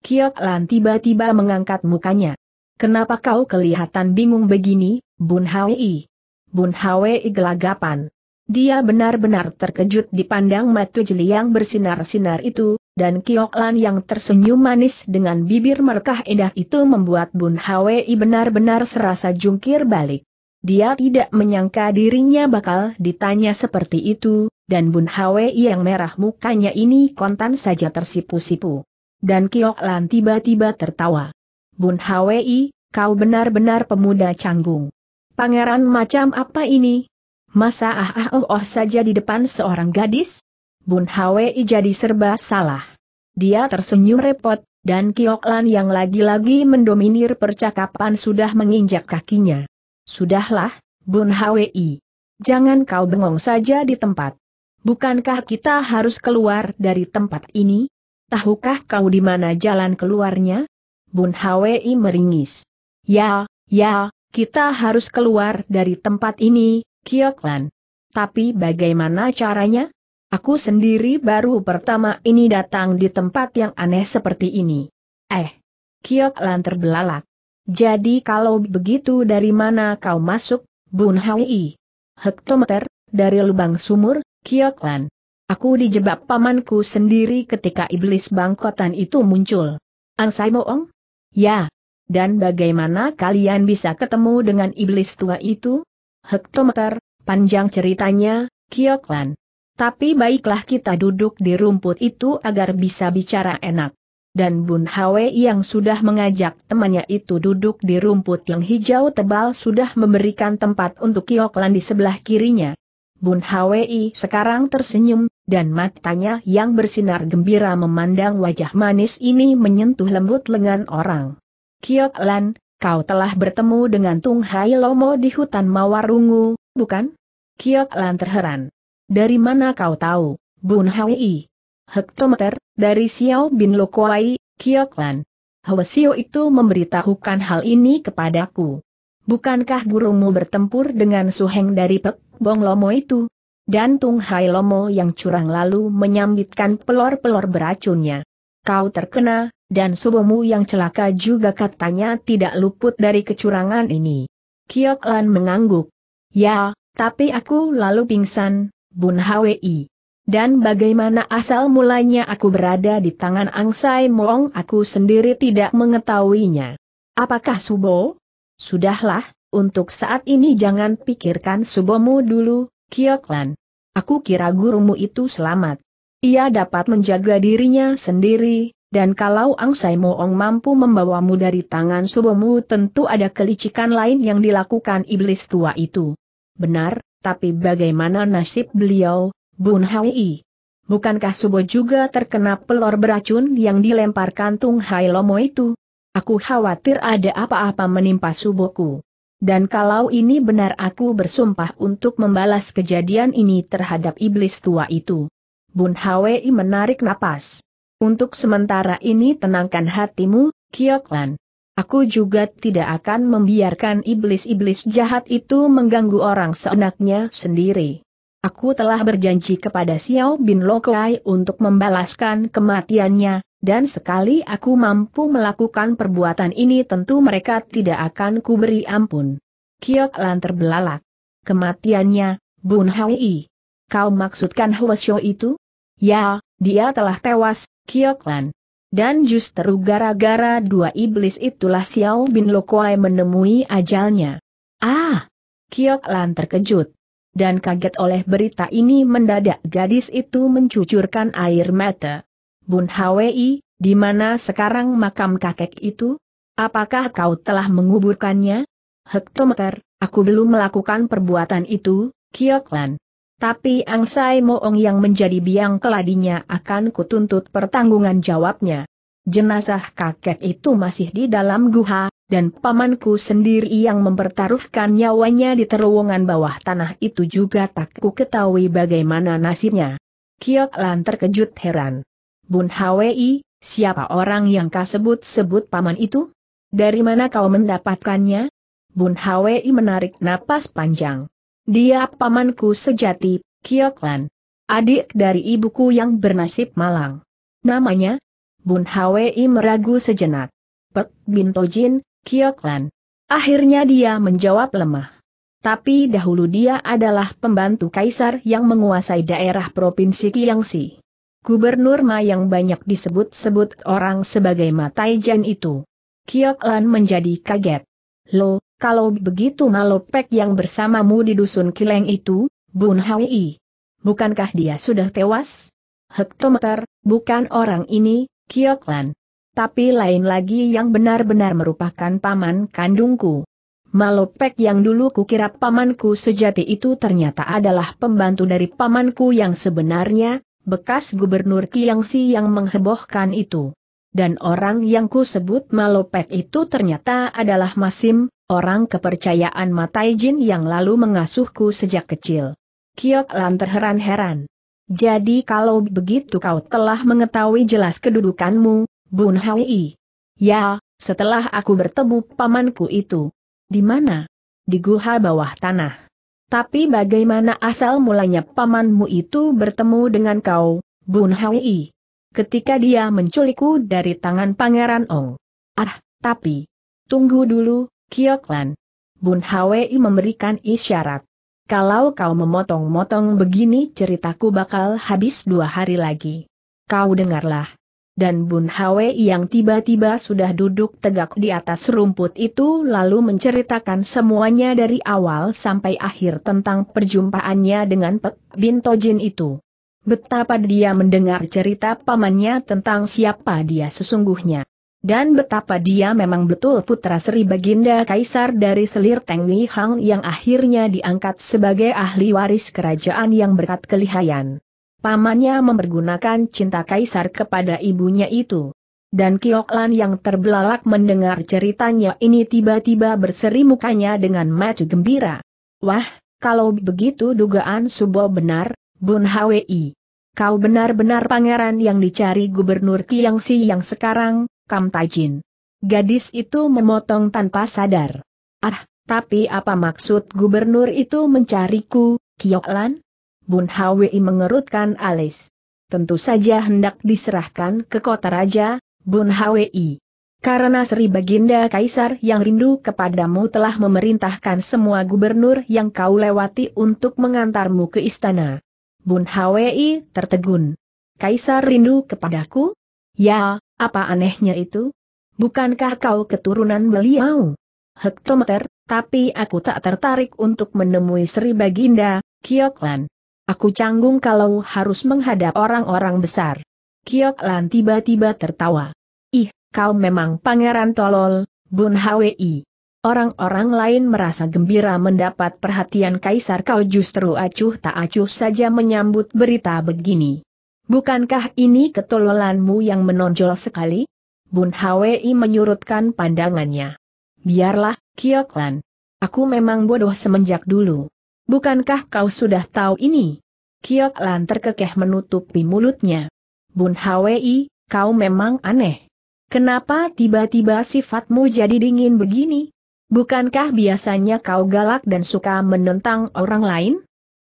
Kiok Lan tiba-tiba mengangkat mukanya. Kenapa kau kelihatan bingung begini, Bun Hwi? Bun Hwi gelagapan. Dia benar-benar terkejut dipandang mata jeli yang bersinar-sinar itu, dan Lan yang tersenyum manis dengan bibir merkah indah itu membuat Bun Hwi benar-benar serasa jungkir balik. Dia tidak menyangka dirinya bakal ditanya seperti itu, dan Bun Hwi yang merah mukanya ini kontan saja tersipu-sipu. Dan Lan tiba-tiba tertawa. Bun Hwi, kau benar-benar pemuda canggung. Pangeran macam apa ini? Masa ah ah oh, oh saja di depan seorang gadis? Bun Hwi jadi serba salah. Dia tersenyum repot, dan Lan yang lagi-lagi mendominir percakapan sudah menginjak kakinya. Sudahlah, Bun Hwi. Jangan kau bengong saja di tempat. Bukankah kita harus keluar dari tempat ini? Tahukah kau di mana jalan keluarnya? Bun Hwi meringis. Ya, ya, kita harus keluar dari tempat ini, Lan. Tapi bagaimana caranya? Aku sendiri baru pertama ini datang di tempat yang aneh seperti ini. Eh. Kiok Lan terbelalak. Jadi kalau begitu dari mana kau masuk, Bun Hwi? Hektometer, dari lubang sumur, Kiok Lan. Aku dijebak pamanku sendiri ketika iblis bangkotan itu muncul. Angsai Moong? Ya. Dan bagaimana kalian bisa ketemu dengan iblis tua itu? Hektometer, panjang ceritanya, Kiok Lan. Tapi baiklah kita duduk di rumput itu agar bisa bicara enak. Dan Bun Hwe yang sudah mengajak temannya itu duduk di rumput yang hijau tebal sudah memberikan tempat untuk Kioklan di sebelah kirinya. Bun Hwi sekarang tersenyum, dan matanya yang bersinar gembira memandang wajah manis ini menyentuh lembut lengan orang. Kiok kau telah bertemu dengan Tung Hai Lomo di hutan Mawarungu, bukan? Kiok terheran. Dari mana kau tahu, Bun Hwi? Hektometer, dari Xiao Bin Lokoai, Kioklan. Hwasio itu memberitahukan hal ini kepadaku. Bukankah gurumu bertempur dengan Suheng dari Pek Bong Lomo itu? Dan Tung Hai Lomo yang curang lalu menyambitkan pelor-pelor beracunnya. Kau terkena, dan subomu yang celaka juga katanya tidak luput dari kecurangan ini. Kioklan mengangguk. Ya, tapi aku lalu pingsan, Bun Hwi. Dan bagaimana asal mulanya aku berada di tangan Angsai Moong aku sendiri tidak mengetahuinya. Apakah Subo? Sudahlah, untuk saat ini jangan pikirkan Subomu dulu, Kioklan. Aku kira gurumu itu selamat. Ia dapat menjaga dirinya sendiri, dan kalau Angsai Moong mampu membawamu dari tangan Subomu tentu ada kelicikan lain yang dilakukan iblis tua itu. Benar, tapi bagaimana nasib beliau, Bun Hai? Bukankah Subo juga terkena pelor beracun yang dilemparkan Tung Hai Lomo itu? Aku khawatir ada apa-apa menimpa Suboku. Dan kalau ini benar aku bersumpah untuk membalas kejadian ini terhadap iblis tua itu. Bun Hwi menarik napas. Untuk sementara ini tenangkan hatimu, Kioklan. Aku juga tidak akan membiarkan iblis-iblis jahat itu mengganggu orang seenaknya sendiri. Aku telah berjanji kepada Xiao Bin Lokai untuk membalaskan kematiannya, dan sekali aku mampu melakukan perbuatan ini tentu mereka tidak akan kuberi ampun. Kiok Lan terbelalak. Kematiannya, Bun Hai. Kau maksudkan Hwasyo itu? Ya, dia telah tewas, Kiok Lan. Dan justru gara-gara dua iblis itulah Xiao Bin Lokuai menemui ajalnya. Ah! Kiok Lan terkejut. Dan kaget oleh berita ini mendadak gadis itu mencucurkan air mata. Bun Hwi, di mana sekarang makam kakek itu? Apakah kau telah menguburkannya? Hektometer, aku belum melakukan perbuatan itu, Lan. Tapi Sai Moong yang menjadi biang keladinya akan kutuntut pertanggungan jawabnya. Jenazah kakek itu masih di dalam guha, dan pamanku sendiri yang mempertaruhkan nyawanya di terowongan bawah tanah itu juga tak ku ketahui bagaimana nasibnya. Kiok Lan terkejut heran. Bun Hwi, siapa orang yang kau sebut-sebut paman itu? Dari mana kau mendapatkannya? Bun Hwi menarik napas panjang. Dia pamanku sejati, Kioklan. Adik dari ibuku yang bernasib malang. Namanya? Bun Hwei meragu sejenak. Pek Bin Kioklan. Akhirnya dia menjawab lemah. Tapi dahulu dia adalah pembantu kaisar yang menguasai daerah Provinsi Kiangsi. Gubernur Ma yang banyak disebut-sebut orang sebagai Matai Jan itu. Kioklan menjadi kaget. Lo, kalau begitu Malopek yang bersamamu di dusun Kileng itu, Bun Hwi. Bukankah dia sudah tewas? Hektometer, bukan orang ini, Kioklan. Tapi lain lagi yang benar-benar merupakan paman kandungku. Malopek yang dulu kukira pamanku sejati itu ternyata adalah pembantu dari pamanku yang sebenarnya, bekas gubernur Kiangsi yang menghebohkan itu. Dan orang yang kusebut Malopek itu ternyata adalah Masim, orang kepercayaan Matai Jin yang lalu mengasuhku sejak kecil. Kiok Lan terheran-heran. Jadi kalau begitu kau telah mengetahui jelas kedudukanmu, Bun Hwi. Ya, setelah aku bertemu pamanku itu. Di mana? Di guha bawah tanah. Tapi bagaimana asal mulanya pamanmu itu bertemu dengan kau, Bun Hwi? Ketika dia menculikku dari tangan Pangeran Ong. Ah, tapi... Tunggu dulu, Kioklan. Bun Hwi memberikan isyarat. Kalau kau memotong-motong begini ceritaku bakal habis dua hari lagi. Kau dengarlah. Dan Bun Hwi yang tiba-tiba sudah duduk tegak di atas rumput itu lalu menceritakan semuanya dari awal sampai akhir tentang perjumpaannya dengan Pek Bin itu. Betapa dia mendengar cerita pamannya tentang siapa dia sesungguhnya. Dan betapa dia memang betul putra Sri Baginda Kaisar dari selir Teng Wei Hang yang akhirnya diangkat sebagai ahli waris kerajaan yang berkat kelihayan. Pamannya mempergunakan cinta Kaisar kepada ibunya itu. Dan Kioklan yang terbelalak mendengar ceritanya ini tiba-tiba berseri mukanya dengan maju gembira. Wah, kalau begitu dugaan Subo benar, Bun Hwi. Kau benar-benar pangeran yang dicari Gubernur Kiangsi yang sekarang, Kam Taijin. Gadis itu memotong tanpa sadar. Ah, tapi apa maksud gubernur itu mencariku, Kioklan? Bun Hwi mengerutkan alis. Tentu saja hendak diserahkan ke kota raja, Bun Hwi. Karena Sri Baginda Kaisar yang rindu kepadamu telah memerintahkan semua gubernur yang kau lewati untuk mengantarmu ke istana. Bun Hwi tertegun. Kaisar rindu kepadaku? Ya, apa anehnya itu? Bukankah kau keturunan beliau? Hektometer, tapi aku tak tertarik untuk menemui Sri Baginda, Kioklan. Aku canggung kalau harus menghadap orang-orang besar. Kioklan tiba-tiba tertawa. Ih, kau memang pangeran tolol, Bun Hwi. Orang-orang lain merasa gembira mendapat perhatian kaisar kau justru acuh tak acuh saja menyambut berita begini. Bukankah ini ketololanmu yang menonjol sekali? Bun Hwi menyurutkan pandangannya. Biarlah, Kioklan. Aku memang bodoh semenjak dulu. Bukankah kau sudah tahu ini? Kioklan terkekeh menutupi mulutnya. Bun Hwi, kau memang aneh. Kenapa tiba-tiba sifatmu jadi dingin begini? Bukankah biasanya kau galak dan suka menentang orang lain?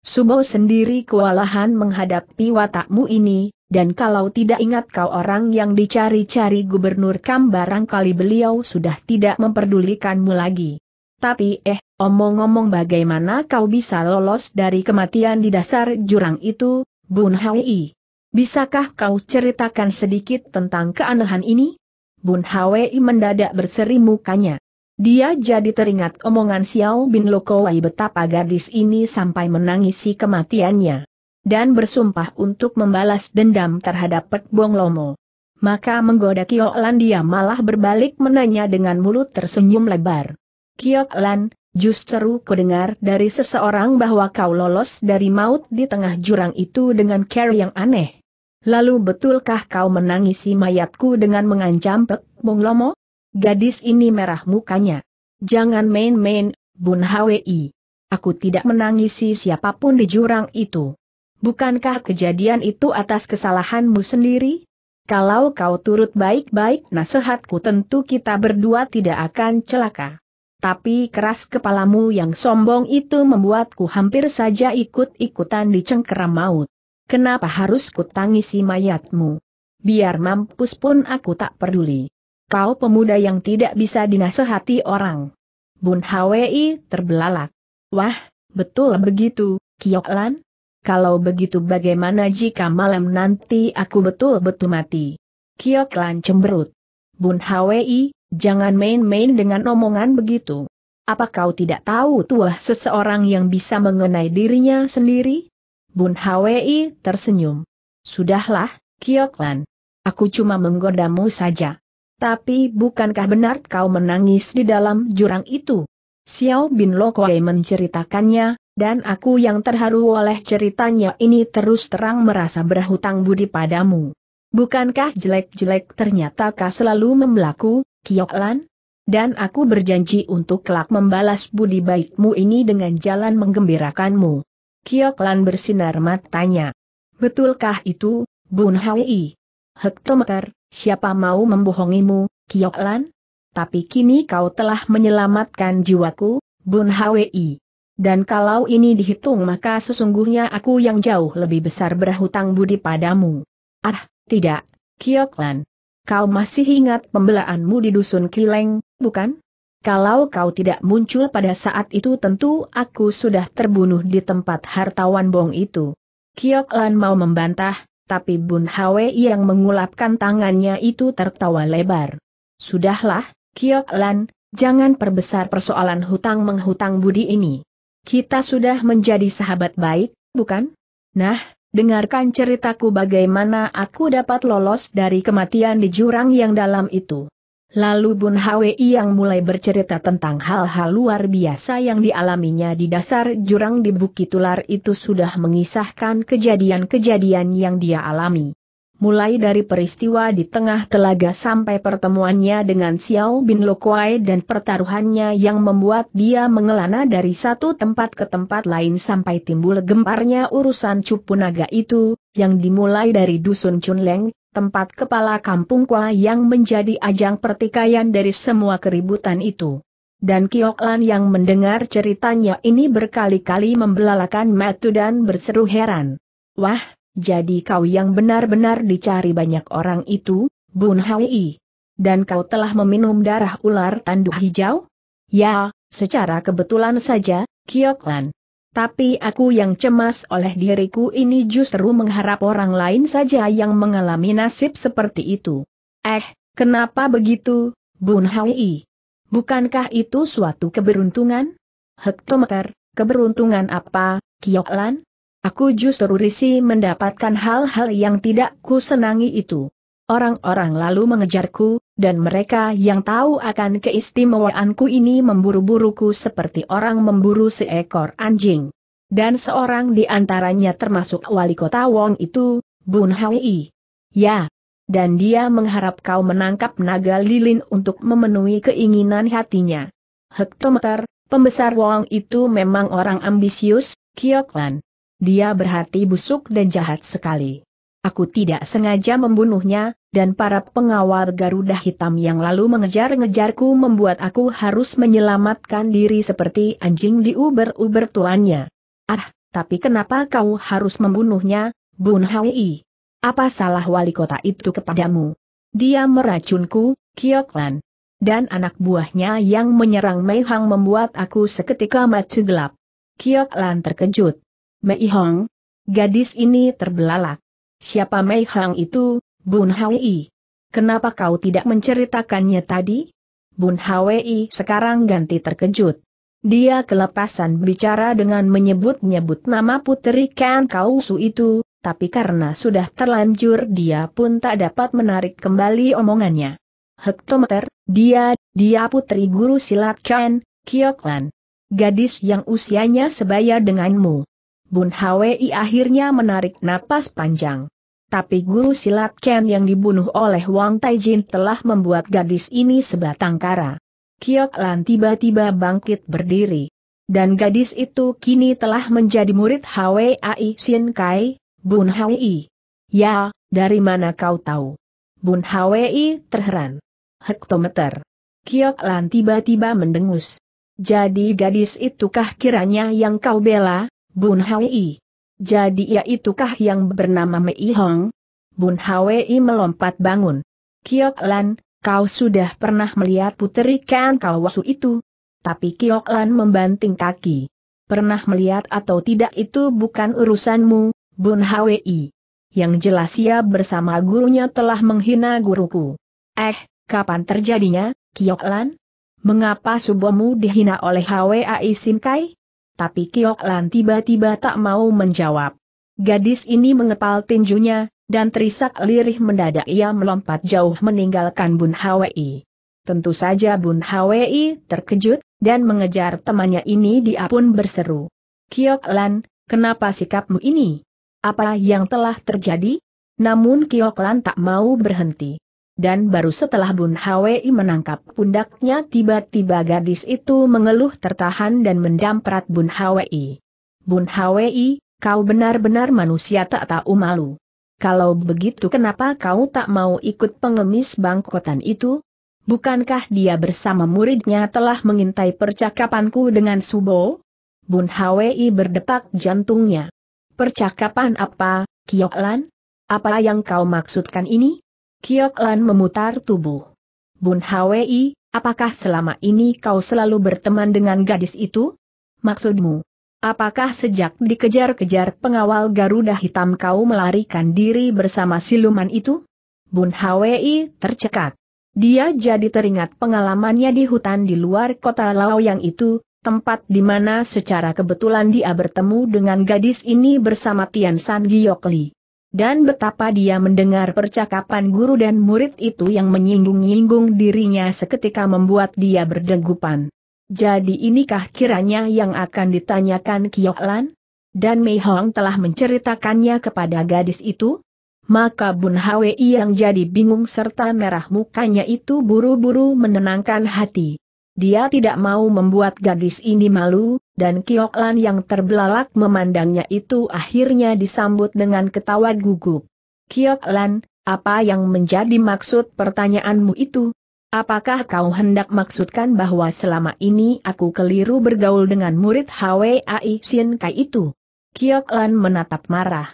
Subo sendiri kewalahan menghadapi watakmu ini, dan kalau tidak ingat kau orang yang dicari-cari gubernur Kam barangkali beliau sudah tidak memperdulikanmu lagi. Tapi eh, omong-omong bagaimana kau bisa lolos dari kematian di dasar jurang itu, Bun Hwi? Bisakah kau ceritakan sedikit tentang keanehan ini? Bun Hwi mendadak berseri mukanya. Dia jadi teringat omongan Xiao Bin Lokowai betapa gadis ini sampai menangisi kematiannya. Dan bersumpah untuk membalas dendam terhadap Pek Bong Lomo. Maka menggoda Kiok Lan dia malah berbalik menanya dengan mulut tersenyum lebar. Kiok Lan, justru kudengar dari seseorang bahwa kau lolos dari maut di tengah jurang itu dengan care yang aneh. Lalu betulkah kau menangisi mayatku dengan mengancam Pek Bong Lomo? Gadis ini merah mukanya. Jangan main-main, Bun Hwi. Aku tidak menangisi siapapun di jurang itu. Bukankah kejadian itu atas kesalahanmu sendiri? Kalau kau turut baik-baik nasihatku tentu kita berdua tidak akan celaka. Tapi keras kepalamu yang sombong itu membuatku hampir saja ikut-ikutan di cengkeram maut. Kenapa harus kutangisi mayatmu? Biar mampus pun aku tak peduli. Kau pemuda yang tidak bisa dinasehati orang. Bun Hwi terbelalak. Wah, betul begitu, Kioklan? Kalau begitu bagaimana jika malam nanti aku betul-betul mati? Kioklan cemberut. Bun Hwi, jangan main-main dengan omongan begitu. Apa kau tidak tahu tuah seseorang yang bisa mengenai dirinya sendiri? Bun Hwi tersenyum. Sudahlah, Kioklan. Aku cuma menggodamu saja. Tapi bukankah benar kau menangis di dalam jurang itu? Xiao Bin Kuei menceritakannya, dan aku yang terharu oleh ceritanya ini terus terang merasa berhutang budi padamu. Bukankah jelek-jelek ternyata kau selalu membelaku, Kioklan? Dan aku berjanji untuk kelak membalas budi baikmu ini dengan jalan menggembirakanmu. Kioklan bersinar matanya. Betulkah itu, Bun Hwi? Hektometer, Siapa mau membohongimu, Kioklan? Tapi kini kau telah menyelamatkan jiwaku, Bun Hwi. Dan kalau ini dihitung maka sesungguhnya aku yang jauh lebih besar berhutang budi padamu. Ah, tidak, Kioklan. Kau masih ingat pembelaanmu di dusun Kileng, bukan? Kalau kau tidak muncul pada saat itu tentu aku sudah terbunuh di tempat hartawan bong itu. Kioklan mau membantah, tapi Bun Hwe yang mengulapkan tangannya itu tertawa lebar. Sudahlah, Kiok Lan, jangan perbesar persoalan hutang-menghutang budi ini. Kita sudah menjadi sahabat baik, bukan? Nah, dengarkan ceritaku bagaimana aku dapat lolos dari kematian di jurang yang dalam itu. Lalu Bun Hwi yang mulai bercerita tentang hal-hal luar biasa yang dialaminya di dasar jurang di Bukit Tular itu sudah mengisahkan kejadian-kejadian yang dia alami. Mulai dari peristiwa di tengah telaga sampai pertemuannya dengan Xiao Bin Lokuai dan pertaruhannya yang membuat dia mengelana dari satu tempat ke tempat lain sampai timbul gemparnya urusan cupu naga itu, yang dimulai dari Dusun Chunleng, tempat kepala kampung Kwa yang menjadi ajang pertikaian dari semua keributan itu. Dan Kioklan yang mendengar ceritanya ini berkali-kali membelalakan matu dan berseru heran. Wah, jadi kau yang benar-benar dicari banyak orang itu, Bun Hwi. Dan kau telah meminum darah ular tanduk hijau? Ya, secara kebetulan saja, Kioklan tapi aku yang cemas oleh diriku ini justru mengharap orang lain saja yang mengalami nasib seperti itu. Eh, kenapa begitu, Bun Hai? Bukankah itu suatu keberuntungan? Hektometer, keberuntungan apa, Kioklan? Aku justru risih mendapatkan hal-hal yang tidak kusenangi itu. Orang-orang lalu mengejarku, dan mereka yang tahu akan keistimewaanku ini memburu-buruku seperti orang memburu seekor anjing. Dan seorang di antaranya termasuk wali kota Wong itu, Bun Hwi. Ya. Dan dia mengharap kau menangkap naga lilin untuk memenuhi keinginan hatinya. Hektometer, pembesar Wong itu memang orang ambisius, Kioklan. Dia berhati busuk dan jahat sekali. Aku tidak sengaja membunuhnya, dan para pengawal Garuda Hitam yang lalu mengejar-ngejarku membuat aku harus menyelamatkan diri seperti anjing di uber uber tuannya. Ah, tapi kenapa kau harus membunuhnya, Bun Hai? Apa salah wali kota itu kepadamu? Dia meracunku, Kioklan. Dan anak buahnya yang menyerang Mei Hong membuat aku seketika mati gelap. Kioklan terkejut. Mei Hong, gadis ini terbelalak. Siapa Mei Hang itu, Bun Hwi? Kenapa kau tidak menceritakannya tadi? Bun Hwi sekarang ganti terkejut. Dia kelepasan bicara dengan menyebut-nyebut nama putri Ken Kausu itu, tapi karena sudah terlanjur dia pun tak dapat menarik kembali omongannya. Hektometer, dia, dia putri guru silat Ken, Kioklan. Gadis yang usianya sebaya denganmu. Bun Hwi akhirnya menarik napas panjang. Tapi guru silat Ken yang dibunuh oleh Wang Taijin telah membuat gadis ini sebatang kara. Kiok Lan tiba-tiba bangkit berdiri. Dan gadis itu kini telah menjadi murid Hwi Sin Kai, Bun Hwi. Ya, dari mana kau tahu? Bun Hwi terheran. Hektometer. Kiok Lan tiba-tiba mendengus. Jadi gadis itukah kiranya yang kau bela? Bun Hwi. Jadi ia ya itukah yang bernama Mei Hong? Bun Hwi melompat bangun. Kiok Lan, kau sudah pernah melihat putri Kan Kawasu itu? Tapi Kiok Lan membanting kaki. Pernah melihat atau tidak itu bukan urusanmu, Bun Hwi. Yang jelas ia bersama gurunya telah menghina guruku. Eh, kapan terjadinya, Kiok Lan? Mengapa subomu dihina oleh Hwi Sinkai? tapi Kiok Lan tiba-tiba tak mau menjawab. Gadis ini mengepal tinjunya, dan terisak lirih mendadak ia melompat jauh meninggalkan Bun Hwi. Tentu saja Bun Hwi terkejut, dan mengejar temannya ini dia pun berseru. Kiok Lan, kenapa sikapmu ini? Apa yang telah terjadi? Namun Kiok Lan tak mau berhenti dan baru setelah Bun Hwi menangkap pundaknya tiba-tiba gadis itu mengeluh tertahan dan mendamprat Bun Hwi. Bun Hwi, kau benar-benar manusia tak tahu malu. Kalau begitu kenapa kau tak mau ikut pengemis bangkotan itu? Bukankah dia bersama muridnya telah mengintai percakapanku dengan Subo? Bun Hwi berdetak jantungnya. Percakapan apa, Kioklan? Apa yang kau maksudkan ini? Kiok Lan memutar tubuh. Bun Hwi, apakah selama ini kau selalu berteman dengan gadis itu? Maksudmu, apakah sejak dikejar-kejar pengawal Garuda Hitam kau melarikan diri bersama siluman itu? Bun Hwi tercekat. Dia jadi teringat pengalamannya di hutan di luar kota Lao yang itu, tempat di mana secara kebetulan dia bertemu dengan gadis ini bersama Tian San Giokli. Dan betapa dia mendengar percakapan guru dan murid itu yang menyinggung-nyinggung dirinya seketika membuat dia berdegupan. Jadi inikah kiranya yang akan ditanyakan Lan? Dan Mei Hong telah menceritakannya kepada gadis itu? Maka Bun Hwi yang jadi bingung serta merah mukanya itu buru-buru menenangkan hati. Dia tidak mau membuat gadis ini malu, dan Kiok Lan yang terbelalak memandangnya itu akhirnya disambut dengan ketawa gugup. Kiok Lan, apa yang menjadi maksud pertanyaanmu itu? Apakah kau hendak maksudkan bahwa selama ini aku keliru bergaul dengan murid HWAI Sien Kai itu? Kiok Lan menatap marah.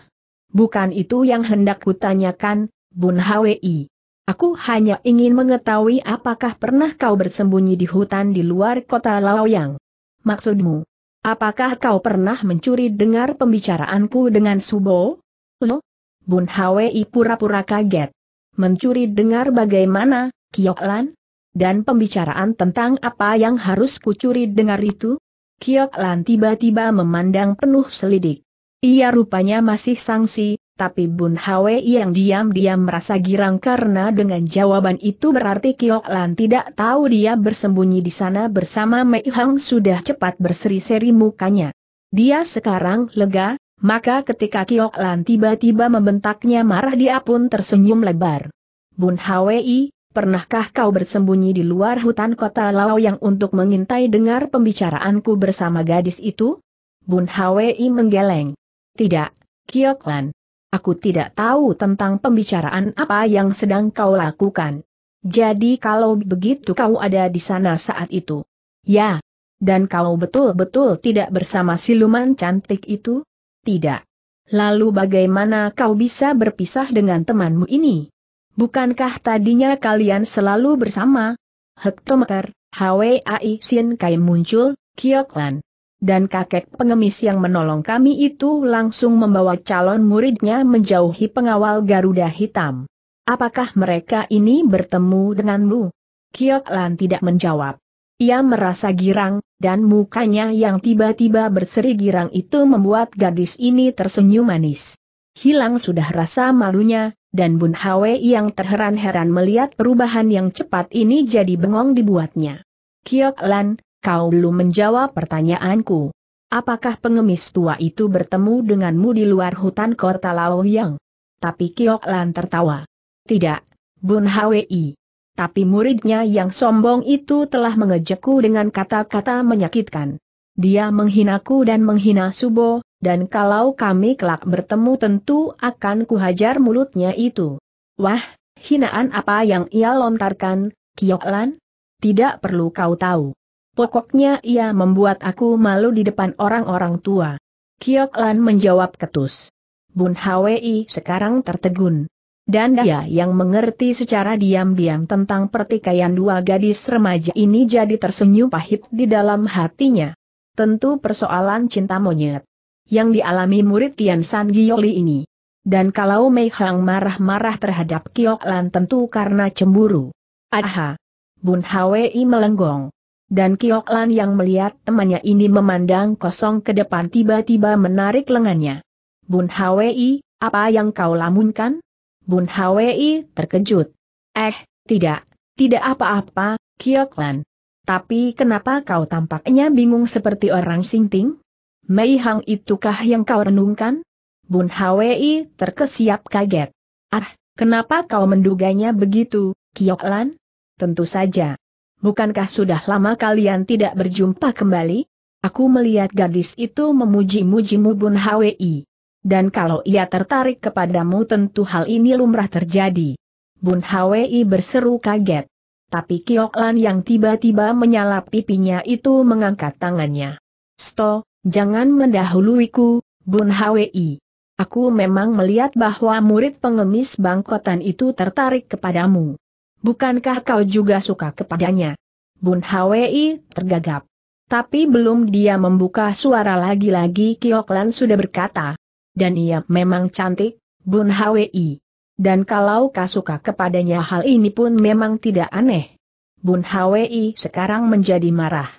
Bukan itu yang hendak kutanyakan, Bun HWI. Aku hanya ingin mengetahui apakah pernah kau bersembunyi di hutan di luar kota Laoyang. Maksudmu, Apakah kau pernah mencuri dengar pembicaraanku dengan Subo? Lo? Bun Hwi pura-pura kaget. Mencuri dengar bagaimana, Kioklan? Dan pembicaraan tentang apa yang harus kucuri dengar itu? Kioklan tiba-tiba memandang penuh selidik. Ia rupanya masih sangsi, tapi Bun Hwei yang diam-diam merasa girang karena dengan jawaban itu berarti Kiok Lan tidak tahu dia bersembunyi di sana bersama Mei Hang sudah cepat berseri-seri mukanya. Dia sekarang lega, maka ketika Kiok Lan tiba-tiba membentaknya marah dia pun tersenyum lebar. Bun Hwei, pernahkah kau bersembunyi di luar hutan kota Lao yang untuk mengintai dengar pembicaraanku bersama gadis itu? Bun Hwei menggeleng. Tidak, Kiok Lan. Aku tidak tahu tentang pembicaraan apa yang sedang kau lakukan. Jadi kalau begitu kau ada di sana saat itu. Ya. Dan kau betul-betul tidak bersama siluman cantik itu? Tidak. Lalu bagaimana kau bisa berpisah dengan temanmu ini? Bukankah tadinya kalian selalu bersama? Hektometer, HWAI Sin Kai muncul, Kioklan dan kakek pengemis yang menolong kami itu langsung membawa calon muridnya menjauhi pengawal Garuda Hitam. Apakah mereka ini bertemu denganmu? Kiok Lan tidak menjawab. Ia merasa girang, dan mukanya yang tiba-tiba berseri girang itu membuat gadis ini tersenyum manis. Hilang sudah rasa malunya, dan Bun Hwe yang terheran-heran melihat perubahan yang cepat ini jadi bengong dibuatnya. Kiok Lan, kau belum menjawab pertanyaanku. Apakah pengemis tua itu bertemu denganmu di luar hutan kota Laoyang? Tapi Kiok Lan tertawa. Tidak, Bun Hwi. Tapi muridnya yang sombong itu telah mengejekku dengan kata-kata menyakitkan. Dia menghinaku dan menghina Subo, dan kalau kami kelak bertemu tentu akan kuhajar mulutnya itu. Wah, hinaan apa yang ia lontarkan, Kiok Lan? Tidak perlu kau tahu. Pokoknya ia membuat aku malu di depan orang-orang tua. Kiok Lan menjawab ketus. Bun Hwi sekarang tertegun. Dan dia yang mengerti secara diam-diam tentang pertikaian dua gadis remaja ini jadi tersenyum pahit di dalam hatinya. Tentu persoalan cinta monyet yang dialami murid Tian San Giyoli ini. Dan kalau Mei Hang marah-marah terhadap Kiok Lan tentu karena cemburu. Aha! Bun Hwi melenggong dan Lan yang melihat temannya ini memandang kosong ke depan tiba-tiba menarik lengannya. Bun Hwi, apa yang kau lamunkan? Bun Hwi terkejut. Eh, tidak, tidak apa-apa, Lan. Tapi kenapa kau tampaknya bingung seperti orang sinting? Mei Hang itukah yang kau renungkan? Bun Hwi terkesiap kaget. Ah, kenapa kau menduganya begitu, Lan? Tentu saja bukankah sudah lama kalian tidak berjumpa kembali? Aku melihat gadis itu memuji-mujimu Bun Hwi. Dan kalau ia tertarik kepadamu tentu hal ini lumrah terjadi. Bun Hwi berseru kaget. Tapi Kiok yang tiba-tiba menyalap pipinya itu mengangkat tangannya. Sto, jangan mendahuluiku, Bun Hwi. Aku memang melihat bahwa murid pengemis bangkotan itu tertarik kepadamu. Bukankah kau juga suka kepadanya? Bun Hwi tergagap. Tapi belum dia membuka suara lagi-lagi Kioklan sudah berkata. Dan ia memang cantik, Bun Hwi. Dan kalau kau suka kepadanya hal ini pun memang tidak aneh. Bun Hwi sekarang menjadi marah.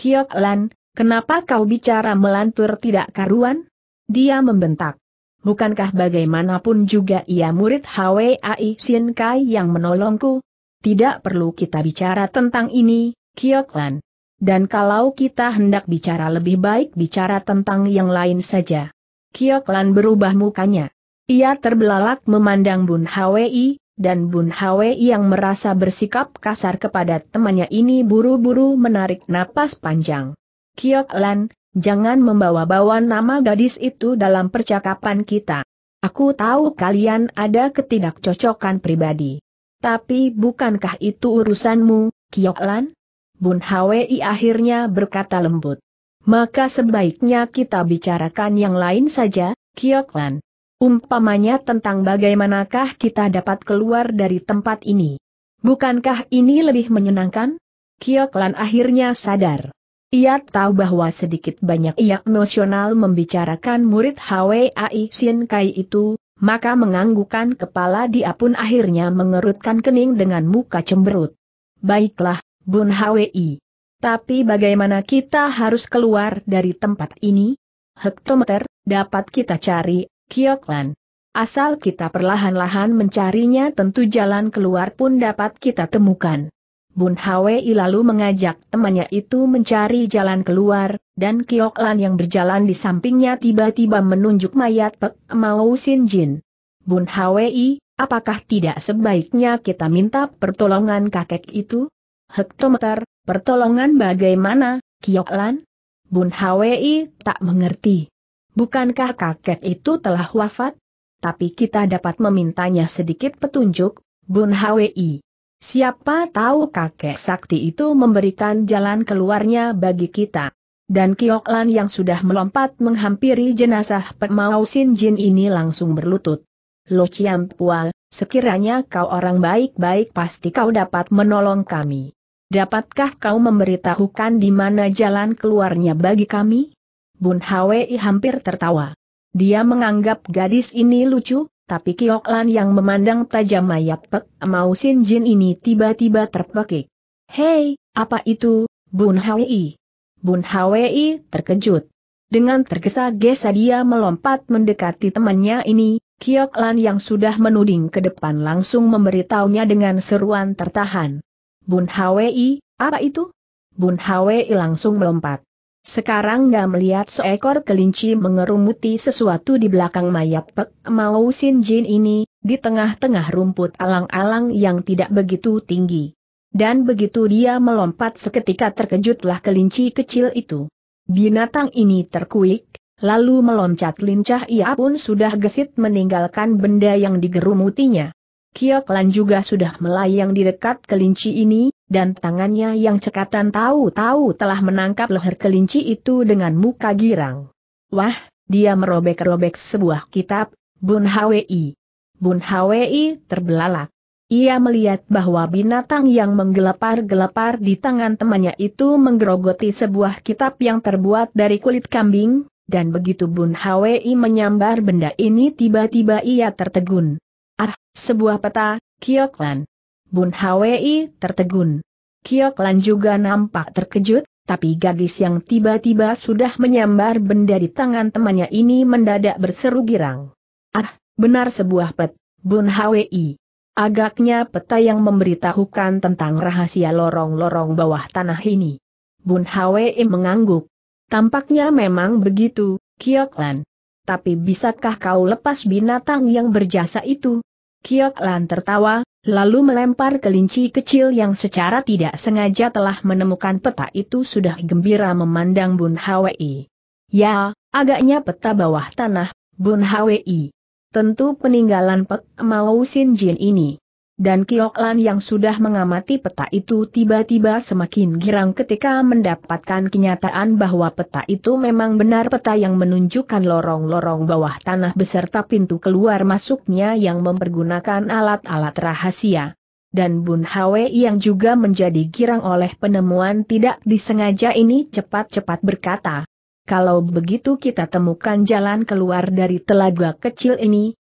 Kioklan, kenapa kau bicara melantur tidak karuan? Dia membentak. Bukankah bagaimanapun juga ia murid Hwai Sin Kai yang menolongku? Tidak perlu kita bicara tentang ini, Kioklan. Dan kalau kita hendak bicara lebih baik bicara tentang yang lain saja. Kioklan berubah mukanya. Ia terbelalak memandang Bun Hwi, dan Bun Hwi yang merasa bersikap kasar kepada temannya ini buru-buru menarik napas panjang. Kioklan, jangan membawa-bawa nama gadis itu dalam percakapan kita. Aku tahu kalian ada ketidakcocokan pribadi. Tapi bukankah itu urusanmu, Kioklan? Bun Hwi akhirnya berkata lembut. Maka sebaiknya kita bicarakan yang lain saja, Kioklan. Umpamanya tentang bagaimanakah kita dapat keluar dari tempat ini. Bukankah ini lebih menyenangkan? Kioklan akhirnya sadar. Ia tahu bahwa sedikit banyak ia emosional membicarakan murid Hwi Sin Kai itu, maka menganggukan kepala dia pun akhirnya mengerutkan kening dengan muka cemberut. Baiklah, Bun Hwi. Tapi bagaimana kita harus keluar dari tempat ini? Hektometer, dapat kita cari, Kioklan. Asal kita perlahan-lahan mencarinya tentu jalan keluar pun dapat kita temukan. Bun Hwei lalu mengajak temannya itu mencari jalan keluar, dan Kiok Lan yang berjalan di sampingnya tiba-tiba menunjuk mayat Pek Mau Sin Jin. Bun Hwei, apakah tidak sebaiknya kita minta pertolongan kakek itu? Hektometer, pertolongan bagaimana, Kiok Lan? Bun Hwei tak mengerti. Bukankah kakek itu telah wafat? Tapi kita dapat memintanya sedikit petunjuk, Bun Hwei. Siapa tahu kakek sakti itu memberikan jalan keluarnya bagi kita. Dan Kioklan yang sudah melompat menghampiri jenazah Pemau Sin Jin ini langsung berlutut. Lo Chiam Pua, sekiranya kau orang baik-baik pasti kau dapat menolong kami. Dapatkah kau memberitahukan di mana jalan keluarnya bagi kami? Bun Hwei hampir tertawa. Dia menganggap gadis ini lucu, tapi Kiok Lan yang memandang tajam mayat Pek Mau Sin Jin ini tiba-tiba terpekik. Hei, apa itu, Bun Hwi? Bun Hwi terkejut. Dengan tergesa-gesa dia melompat mendekati temannya ini, Kiok Lan yang sudah menuding ke depan langsung memberitahunya dengan seruan tertahan. Bun Hwi, apa itu? Bun Hwi langsung melompat. Sekarang gak melihat seekor kelinci mengerumuti sesuatu di belakang mayat Pek Mau Sin Jin ini, di tengah-tengah rumput alang-alang yang tidak begitu tinggi. Dan begitu dia melompat seketika terkejutlah kelinci kecil itu. Binatang ini terkuik, lalu meloncat lincah ia pun sudah gesit meninggalkan benda yang digerumutinya. Kioklan juga sudah melayang di dekat kelinci ini, dan tangannya yang cekatan tahu-tahu telah menangkap leher kelinci itu dengan muka girang. Wah, dia merobek-robek sebuah kitab, Bun Hwi. Bun Hwi terbelalak. Ia melihat bahwa binatang yang menggelepar-gelepar di tangan temannya itu menggerogoti sebuah kitab yang terbuat dari kulit kambing, dan begitu Bun Hwi menyambar benda ini tiba-tiba ia tertegun. Ah, sebuah peta, Kioklan. Bun Hwi tertegun. Kiok Lan juga nampak terkejut, tapi gadis yang tiba-tiba sudah menyambar benda di tangan temannya ini mendadak berseru girang. Ah, benar sebuah pet, Bun Hwi. Agaknya peta yang memberitahukan tentang rahasia lorong-lorong bawah tanah ini. Bun Hwi mengangguk. Tampaknya memang begitu, Kiok Lan. Tapi bisakah kau lepas binatang yang berjasa itu? Kiok Lan tertawa, lalu melempar kelinci kecil yang secara tidak sengaja telah menemukan peta itu sudah gembira memandang Bun Hwi. Ya, agaknya peta bawah tanah, Bun Hwi. Tentu peninggalan Pek Mao Sin Jin ini dan Lan yang sudah mengamati peta itu tiba-tiba semakin girang ketika mendapatkan kenyataan bahwa peta itu memang benar peta yang menunjukkan lorong-lorong bawah tanah beserta pintu keluar masuknya yang mempergunakan alat-alat rahasia. Dan Bun Hwe yang juga menjadi girang oleh penemuan tidak disengaja ini cepat-cepat berkata, kalau begitu kita temukan jalan keluar dari telaga kecil ini,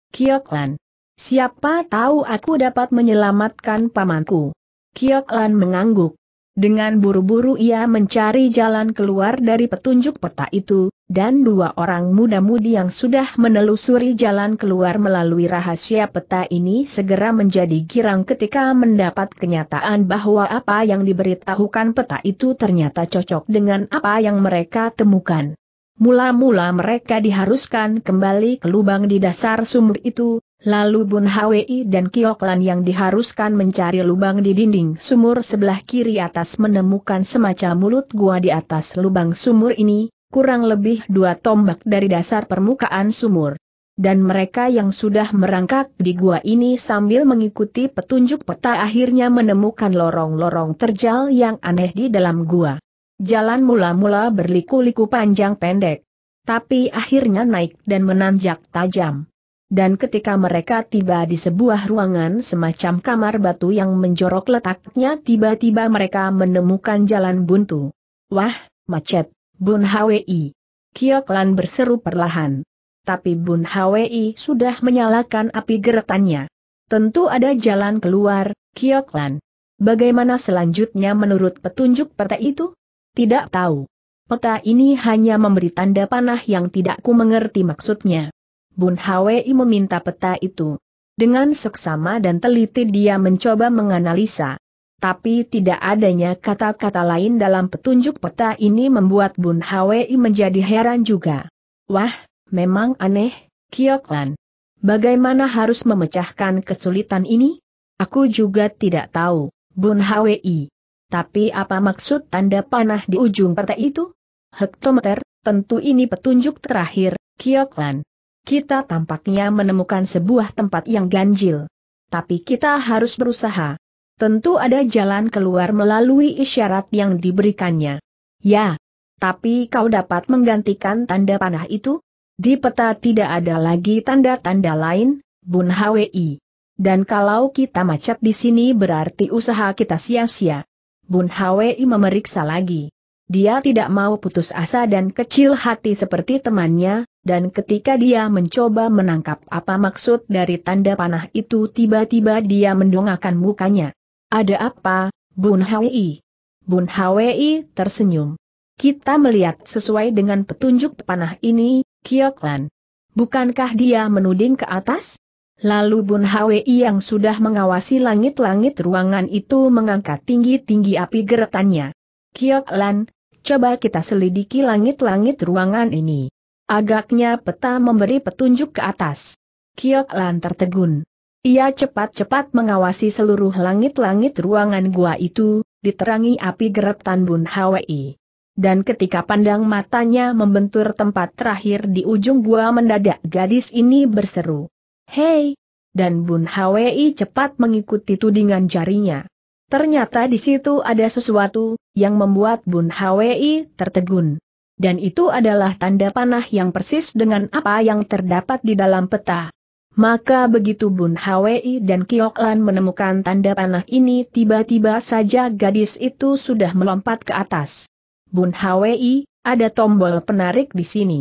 Lan. Siapa tahu aku dapat menyelamatkan pamanku. Kiok Lan mengangguk. Dengan buru-buru ia mencari jalan keluar dari petunjuk peta itu, dan dua orang muda-mudi yang sudah menelusuri jalan keluar melalui rahasia peta ini segera menjadi girang ketika mendapat kenyataan bahwa apa yang diberitahukan peta itu ternyata cocok dengan apa yang mereka temukan. Mula-mula mereka diharuskan kembali ke lubang di dasar sumur itu, Lalu Bun Hwi dan Kioklan yang diharuskan mencari lubang di dinding sumur sebelah kiri atas menemukan semacam mulut gua di atas lubang sumur ini, kurang lebih dua tombak dari dasar permukaan sumur. Dan mereka yang sudah merangkak di gua ini sambil mengikuti petunjuk peta akhirnya menemukan lorong-lorong terjal yang aneh di dalam gua. Jalan mula-mula berliku-liku panjang pendek. Tapi akhirnya naik dan menanjak tajam dan ketika mereka tiba di sebuah ruangan semacam kamar batu yang menjorok letaknya tiba-tiba mereka menemukan jalan buntu. Wah, macet, Bun Hwi. Kioklan berseru perlahan. Tapi Bun Hwi sudah menyalakan api geretannya. Tentu ada jalan keluar, Kioklan. Bagaimana selanjutnya menurut petunjuk peta itu? Tidak tahu. Peta ini hanya memberi tanda panah yang tidak ku mengerti maksudnya. Bun Hwi meminta peta itu. Dengan seksama dan teliti dia mencoba menganalisa. Tapi tidak adanya kata-kata lain dalam petunjuk peta ini membuat Bun Hwi menjadi heran juga. Wah, memang aneh, Kioklan. Bagaimana harus memecahkan kesulitan ini? Aku juga tidak tahu, Bun Hwi. Tapi apa maksud tanda panah di ujung peta itu? Hektometer, tentu ini petunjuk terakhir, Kioklan kita tampaknya menemukan sebuah tempat yang ganjil. Tapi kita harus berusaha. Tentu ada jalan keluar melalui isyarat yang diberikannya. Ya, tapi kau dapat menggantikan tanda panah itu? Di peta tidak ada lagi tanda-tanda lain, Bun Hwi. Dan kalau kita macet di sini berarti usaha kita sia-sia. Bun Hwi memeriksa lagi. Dia tidak mau putus asa dan kecil hati seperti temannya, dan ketika dia mencoba menangkap apa maksud dari tanda panah itu tiba-tiba dia mendongakkan mukanya. Ada apa, Bun Hwi? Bun Hwi tersenyum. Kita melihat sesuai dengan petunjuk panah ini, Kioklan. Bukankah dia menuding ke atas? Lalu Bun Hwi yang sudah mengawasi langit-langit ruangan itu mengangkat tinggi-tinggi api geretannya. Kioklan, coba kita selidiki langit-langit ruangan ini. Agaknya peta memberi petunjuk ke atas. Kiok Lan tertegun. Ia cepat-cepat mengawasi seluruh langit-langit ruangan gua itu, diterangi api geretan Bun Hwi. Dan ketika pandang matanya membentur tempat terakhir di ujung gua mendadak gadis ini berseru. Hei! Dan Bun Hwi cepat mengikuti tudingan jarinya. Ternyata di situ ada sesuatu, yang membuat Bun Hwi tertegun dan itu adalah tanda panah yang persis dengan apa yang terdapat di dalam peta. Maka begitu Bun Hwi dan Lan menemukan tanda panah ini tiba-tiba saja gadis itu sudah melompat ke atas. Bun Hwi, ada tombol penarik di sini.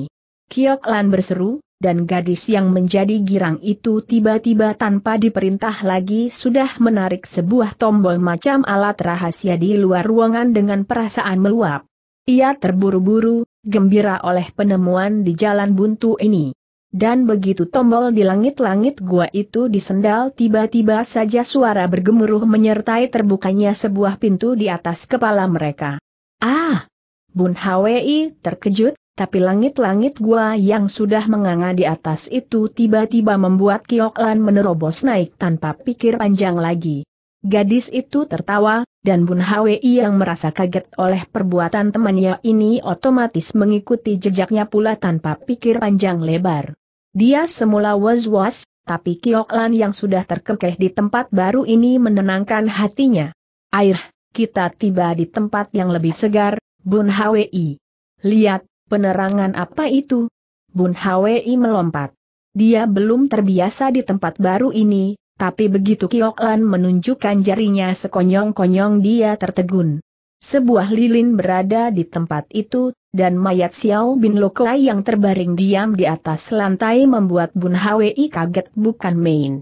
Lan berseru, dan gadis yang menjadi girang itu tiba-tiba tanpa diperintah lagi sudah menarik sebuah tombol macam alat rahasia di luar ruangan dengan perasaan meluap. Ia terburu-buru, gembira oleh penemuan di jalan buntu ini. Dan begitu tombol di langit-langit gua itu disendal tiba-tiba saja suara bergemuruh menyertai terbukanya sebuah pintu di atas kepala mereka. Ah! Bun Hwi terkejut, tapi langit-langit gua yang sudah menganga di atas itu tiba-tiba membuat Kioklan menerobos naik tanpa pikir panjang lagi. Gadis itu tertawa, dan Bun Hwi yang merasa kaget oleh perbuatan temannya ini otomatis mengikuti jejaknya pula tanpa pikir panjang lebar. Dia semula was-was, tapi Lan yang sudah terkekeh di tempat baru ini menenangkan hatinya. Air, kita tiba di tempat yang lebih segar, Bun Hwi. Lihat, penerangan apa itu? Bun Hwi melompat. Dia belum terbiasa di tempat baru ini, tapi begitu Kiok Lan menunjukkan jarinya sekonyong-konyong dia tertegun. Sebuah lilin berada di tempat itu, dan mayat Xiao Bin Lokai yang terbaring diam di atas lantai membuat Bun Hwi kaget bukan main.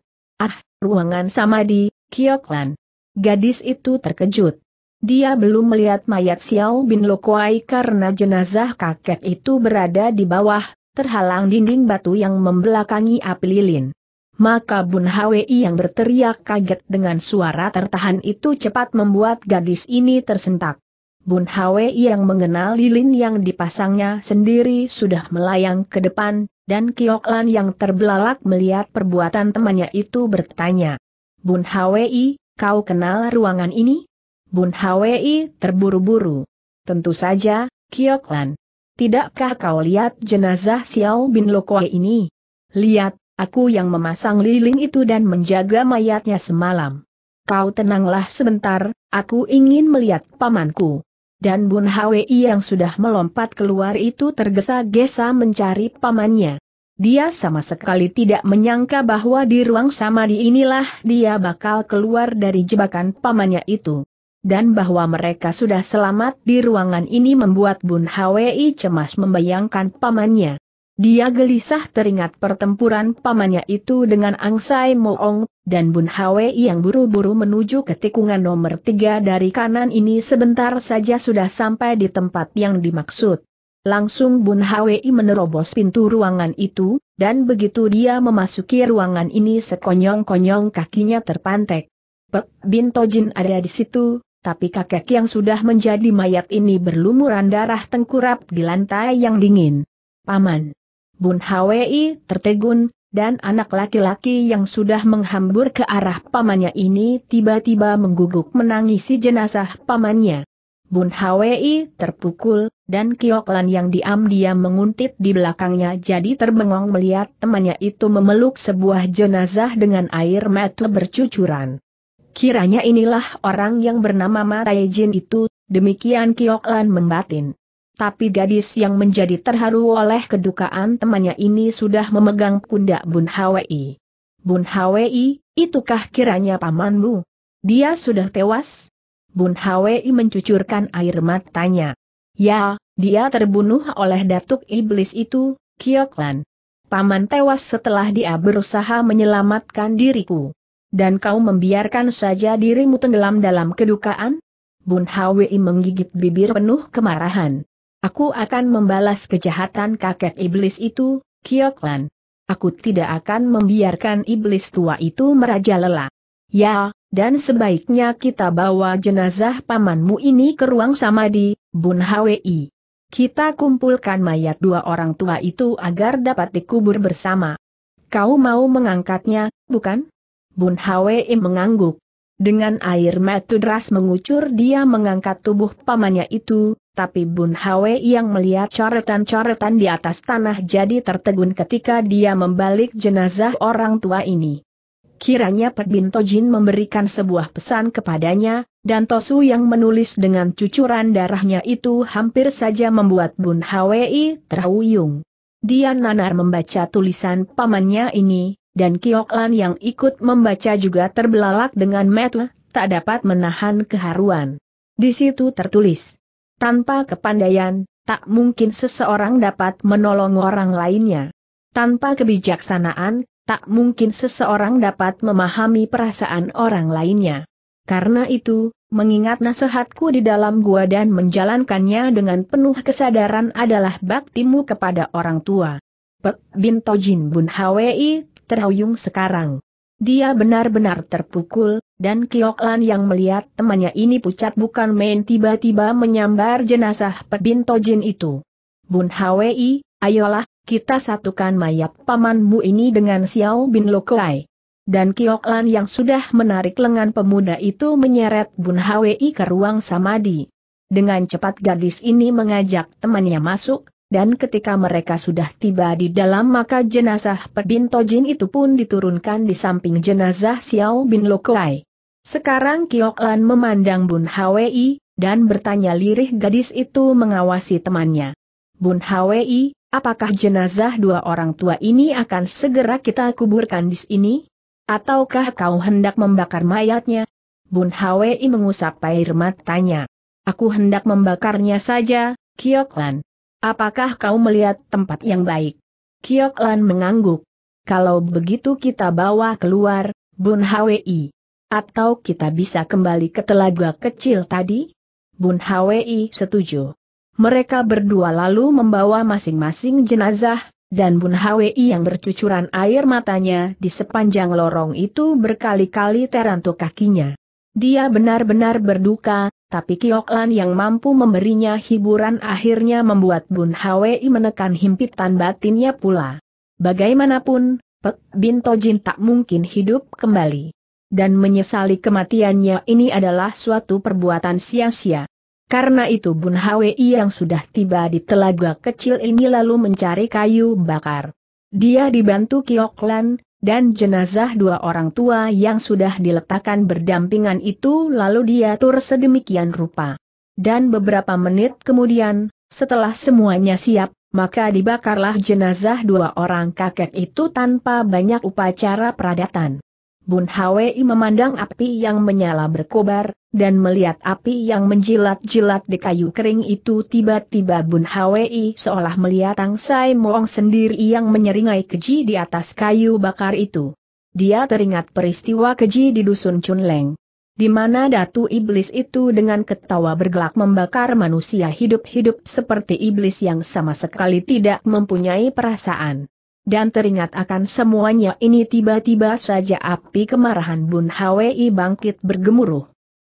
Ah, ruangan sama Samadi, Lan. Gadis itu terkejut. Dia belum melihat mayat Xiao Bin Lokai karena jenazah kakek itu berada di bawah, terhalang dinding batu yang membelakangi api lilin maka Bun Hwi yang berteriak kaget dengan suara tertahan itu cepat membuat gadis ini tersentak. Bun Hwi yang mengenal lilin yang dipasangnya sendiri sudah melayang ke depan, dan Lan yang terbelalak melihat perbuatan temannya itu bertanya. Bun Hwi, kau kenal ruangan ini? Bun Hwi terburu-buru. Tentu saja, Kioklan. Tidakkah kau lihat jenazah Xiao bin Lokoi ini? Lihat, Aku yang memasang lilin itu dan menjaga mayatnya semalam. Kau tenanglah sebentar, aku ingin melihat pamanku. Dan Bun Hwi yang sudah melompat keluar itu tergesa-gesa mencari pamannya. Dia sama sekali tidak menyangka bahwa di ruang samadi inilah dia bakal keluar dari jebakan pamannya itu. Dan bahwa mereka sudah selamat di ruangan ini membuat Bun Hwi cemas membayangkan pamannya. Dia gelisah teringat pertempuran pamannya itu dengan Angsai Moong, dan Bun Hwe yang buru-buru menuju ke tikungan nomor tiga dari kanan ini sebentar saja sudah sampai di tempat yang dimaksud. Langsung Bun Hwe menerobos pintu ruangan itu, dan begitu dia memasuki ruangan ini sekonyong-konyong kakinya terpantek. Pek Bin Tojin ada di situ, tapi kakek yang sudah menjadi mayat ini berlumuran darah tengkurap di lantai yang dingin. Paman. Bun Hwi tertegun, dan anak laki-laki yang sudah menghambur ke arah pamannya ini tiba-tiba mengguguk menangisi jenazah pamannya. Bun Hwi terpukul, dan Kioklan yang diam-diam menguntit di belakangnya jadi terbengong melihat temannya itu memeluk sebuah jenazah dengan air mata bercucuran. Kiranya inilah orang yang bernama Matai Jin itu, demikian Kioklan membatin. Tapi gadis yang menjadi terharu oleh kedukaan temannya ini sudah memegang pundak Bun Hwi. Bun Hwi, itukah kiranya pamanmu? Dia sudah tewas? Bun Hwi mencucurkan air matanya. Ya, dia terbunuh oleh datuk iblis itu, Kioklan. Paman tewas setelah dia berusaha menyelamatkan diriku. Dan kau membiarkan saja dirimu tenggelam dalam kedukaan? Bun Hwi menggigit bibir penuh kemarahan. Aku akan membalas kejahatan kakek iblis itu, Kioklan. Aku tidak akan membiarkan iblis tua itu merajalela. Ya, dan sebaiknya kita bawa jenazah pamanmu ini ke ruang samadi, Bun Hwi. Kita kumpulkan mayat dua orang tua itu agar dapat dikubur bersama. Kau mau mengangkatnya, bukan? Bun Hwi mengangguk. Dengan air mata deras mengucur dia mengangkat tubuh pamannya itu, tapi Bun Hwe yang melihat coretan-coretan di atas tanah jadi tertegun ketika dia membalik jenazah orang tua ini. Kiranya Pek Bin Tojin memberikan sebuah pesan kepadanya, dan Tosu yang menulis dengan cucuran darahnya itu hampir saja membuat Bun Hwi terhuyung. Dia nanar membaca tulisan pamannya ini, dan Kioklan yang ikut membaca juga terbelalak dengan mata, tak dapat menahan keharuan. Di situ tertulis, tanpa kepandaian, tak mungkin seseorang dapat menolong orang lainnya. Tanpa kebijaksanaan, tak mungkin seseorang dapat memahami perasaan orang lainnya. Karena itu, mengingat nasihatku di dalam gua dan menjalankannya dengan penuh kesadaran adalah baktimu kepada orang tua. Pek Bintojin Bun Hwi terhuyung sekarang. Dia benar-benar terpukul, dan Kioklan yang melihat temannya ini pucat bukan main tiba-tiba menyambar jenazah Pebin Tojin itu. Bun Hwi, ayolah, kita satukan mayat pamanmu ini dengan Xiao Bin Lokai. Dan Kioklan yang sudah menarik lengan pemuda itu menyeret Bun Hwi ke ruang samadi. Dengan cepat gadis ini mengajak temannya masuk, dan ketika mereka sudah tiba di dalam maka jenazah Pebin Tojin itu pun diturunkan di samping jenazah Xiao Bin Lokai. Sekarang Kiok Lan memandang Bun Hwi, dan bertanya lirih gadis itu mengawasi temannya. Bun Hwi, apakah jenazah dua orang tua ini akan segera kita kuburkan di sini? Ataukah kau hendak membakar mayatnya? Bun Hwi mengusap air matanya. Aku hendak membakarnya saja, Kioklan. Apakah kau melihat tempat yang baik? Kiok Lan mengangguk. Kalau begitu kita bawa keluar, Bun Hwi. Atau kita bisa kembali ke telaga kecil tadi? Bun Hwi setuju. Mereka berdua lalu membawa masing-masing jenazah, dan Bun Hwi yang bercucuran air matanya di sepanjang lorong itu berkali-kali terantuk kakinya. Dia benar-benar berduka, tapi Kioklan yang mampu memberinya hiburan akhirnya membuat Bun Hwi menekan himpitan batinnya pula. Bagaimanapun, Pek Bin Tojin tak mungkin hidup kembali. Dan menyesali kematiannya ini adalah suatu perbuatan sia-sia. Karena itu Bun Hwi yang sudah tiba di telaga kecil ini lalu mencari kayu bakar. Dia dibantu Kioklan, dan jenazah dua orang tua yang sudah diletakkan berdampingan itu lalu diatur sedemikian rupa. Dan beberapa menit kemudian, setelah semuanya siap, maka dibakarlah jenazah dua orang kakek itu tanpa banyak upacara peradatan. Bun Hwi memandang api yang menyala berkobar, dan melihat api yang menjilat-jilat di kayu kering itu tiba-tiba Bun Hwi seolah melihat Tang Sai Moong sendiri yang menyeringai keji di atas kayu bakar itu. Dia teringat peristiwa keji di dusun Chunleng di mana datu iblis itu dengan ketawa bergelak membakar manusia hidup-hidup seperti iblis yang sama sekali tidak mempunyai perasaan dan teringat akan semuanya ini tiba-tiba saja api kemarahan Bun Hwi bangkit bergemuruh.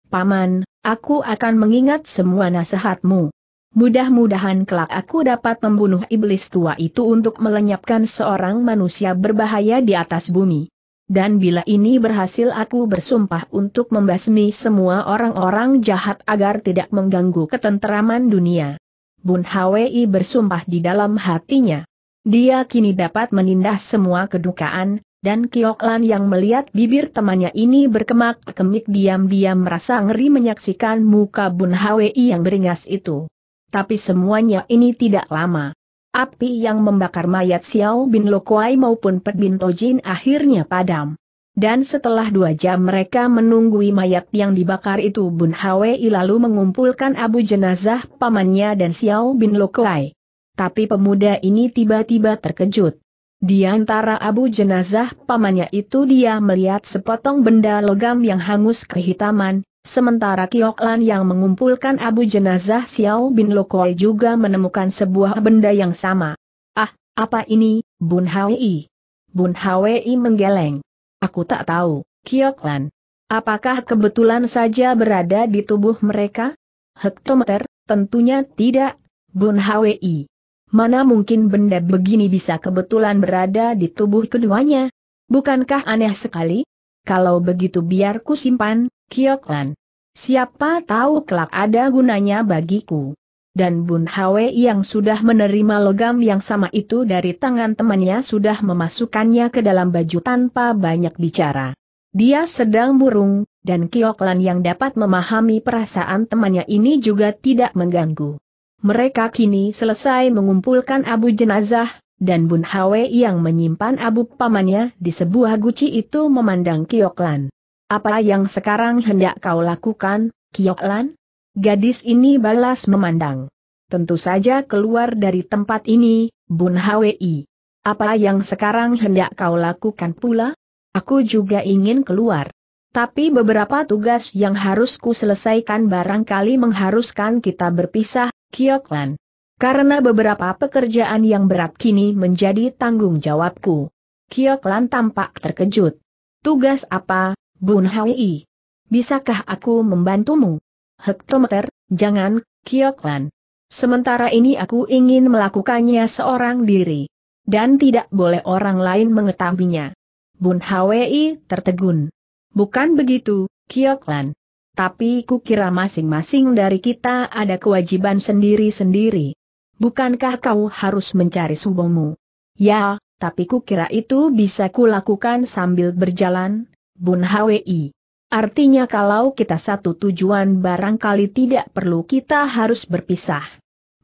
Paman, aku akan mengingat semua nasihatmu. Mudah-mudahan kelak aku dapat membunuh iblis tua itu untuk melenyapkan seorang manusia berbahaya di atas bumi. Dan bila ini berhasil aku bersumpah untuk membasmi semua orang-orang jahat agar tidak mengganggu ketenteraman dunia. Bun Hwi bersumpah di dalam hatinya. Dia kini dapat menindas semua kedukaan, dan Kioklan yang melihat bibir temannya ini berkemak-kemik diam-diam merasa ngeri menyaksikan muka Bun Hwi yang beringas itu. Tapi semuanya ini tidak lama. Api yang membakar mayat Xiao Bin Lokuai maupun Pet Bin Tojin akhirnya padam. Dan setelah dua jam mereka menunggui mayat yang dibakar itu Bun Hwi lalu mengumpulkan abu jenazah pamannya dan Xiao Bin Lokuai. Tapi pemuda ini tiba-tiba terkejut. Di antara abu jenazah pamannya itu dia melihat sepotong benda logam yang hangus kehitaman, sementara Kioklan yang mengumpulkan abu jenazah Xiao Bin Lokoi juga menemukan sebuah benda yang sama. Ah, apa ini, Bun Hwi? Bun Hwi menggeleng. Aku tak tahu, Kioklan. Apakah kebetulan saja berada di tubuh mereka? Hektometer, tentunya tidak, Bun Hwi. Mana mungkin benda begini bisa kebetulan berada di tubuh keduanya? Bukankah aneh sekali? Kalau begitu biar ku simpan, Kioklan. Siapa tahu kelak ada gunanya bagiku. Dan Bun Hwe yang sudah menerima logam yang sama itu dari tangan temannya sudah memasukkannya ke dalam baju tanpa banyak bicara. Dia sedang burung, dan Kioklan yang dapat memahami perasaan temannya ini juga tidak mengganggu. Mereka kini selesai mengumpulkan abu jenazah, dan Bun Hwe yang menyimpan abu pamannya di sebuah guci itu memandang Kioklan. Apa yang sekarang hendak kau lakukan, Kioklan? Gadis ini balas memandang. Tentu saja keluar dari tempat ini, Bun Hwi. Apa yang sekarang hendak kau lakukan pula? Aku juga ingin keluar. Tapi beberapa tugas yang harus ku selesaikan barangkali mengharuskan kita berpisah, Kiyoklan. Karena beberapa pekerjaan yang berat kini menjadi tanggung jawabku. Kiyoklan tampak terkejut. Tugas apa, Bun Hai? Bisakah aku membantumu? Hektometer, jangan, Kiyoklan. Sementara ini aku ingin melakukannya seorang diri. Dan tidak boleh orang lain mengetahuinya. Bun Hwi tertegun. Bukan begitu, Kioklan. Tapi kukira masing-masing dari kita ada kewajiban sendiri-sendiri. Bukankah kau harus mencari subomu? Ya, tapi kukira itu bisa kulakukan sambil berjalan, Bun Hwi. Artinya kalau kita satu tujuan barangkali tidak perlu kita harus berpisah.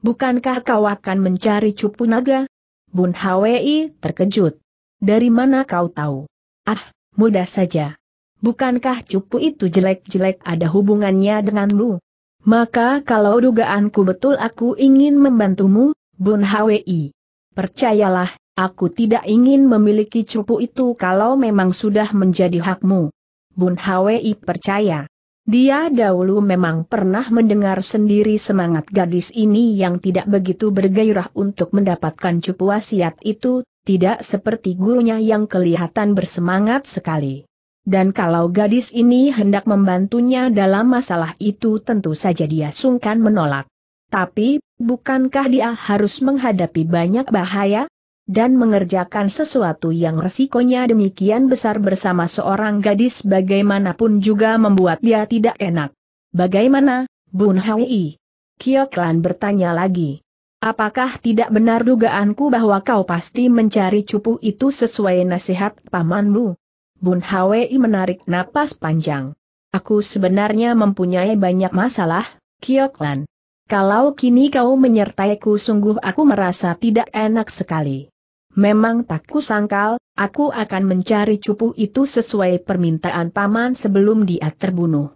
Bukankah kau akan mencari cupu naga? Bun Hwi terkejut. Dari mana kau tahu? Ah, mudah saja. Bukankah cupu itu jelek-jelek ada hubungannya denganmu? Maka kalau dugaanku betul aku ingin membantumu, Bun Hwi. Percayalah, aku tidak ingin memiliki cupu itu kalau memang sudah menjadi hakmu. Bun Hwi percaya. Dia dahulu memang pernah mendengar sendiri semangat gadis ini yang tidak begitu bergairah untuk mendapatkan cupu wasiat itu, tidak seperti gurunya yang kelihatan bersemangat sekali dan kalau gadis ini hendak membantunya dalam masalah itu tentu saja dia sungkan menolak. Tapi, bukankah dia harus menghadapi banyak bahaya? Dan mengerjakan sesuatu yang resikonya demikian besar bersama seorang gadis bagaimanapun juga membuat dia tidak enak. Bagaimana, Bun Kio Kioklan bertanya lagi. Apakah tidak benar dugaanku bahwa kau pasti mencari cupu itu sesuai nasihat pamanmu? Bun Hwi menarik napas panjang. Aku sebenarnya mempunyai banyak masalah, Kioklan. Kalau kini kau menyertaiku sungguh aku merasa tidak enak sekali. Memang tak kusangkal, aku akan mencari cupu itu sesuai permintaan paman sebelum dia terbunuh.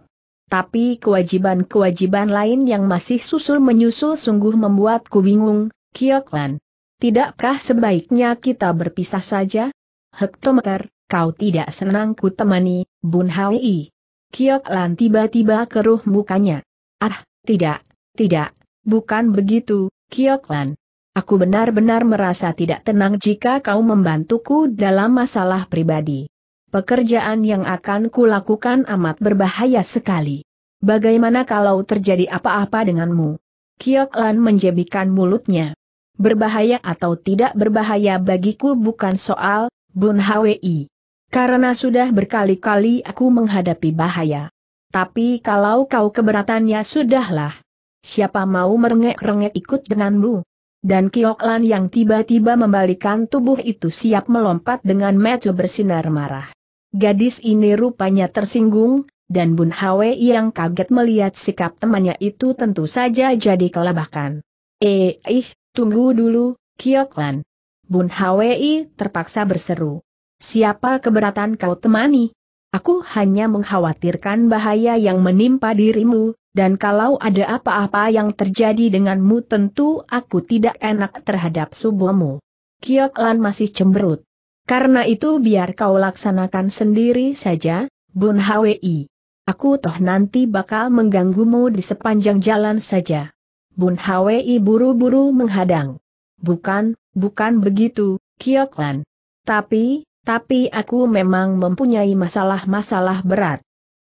Tapi kewajiban-kewajiban lain yang masih susul-menyusul sungguh membuatku bingung, Kioklan. Tidakkah sebaiknya kita berpisah saja? Hektometer, kau tidak senang ku temani, Bun Hai. Kiok Lan tiba-tiba keruh mukanya. Ah, tidak, tidak, bukan begitu, Kiok Lan. Aku benar-benar merasa tidak tenang jika kau membantuku dalam masalah pribadi. Pekerjaan yang akan kulakukan amat berbahaya sekali. Bagaimana kalau terjadi apa-apa denganmu? Kiok Lan menjebikan mulutnya. Berbahaya atau tidak berbahaya bagiku bukan soal, Bun Hwi. Karena sudah berkali-kali aku menghadapi bahaya. Tapi kalau kau keberatannya sudahlah. Siapa mau merengek-rengek ikut denganmu? Dan Kioklan yang tiba-tiba membalikan tubuh itu siap melompat dengan mata bersinar marah. Gadis ini rupanya tersinggung, dan Bun Hwe yang kaget melihat sikap temannya itu tentu saja jadi kelabakan. Eh, ih, tunggu dulu, Kioklan. Bun Hwe terpaksa berseru. Siapa keberatan kau temani? Aku hanya mengkhawatirkan bahaya yang menimpa dirimu, dan kalau ada apa-apa yang terjadi denganmu tentu aku tidak enak terhadap subuhmu. Kiok Lan masih cemberut. Karena itu biar kau laksanakan sendiri saja, Bun Hwi. Aku toh nanti bakal mengganggumu di sepanjang jalan saja. Bun Hwi buru-buru menghadang. Bukan, bukan begitu, Kiok Lan. Tapi, tapi aku memang mempunyai masalah-masalah berat.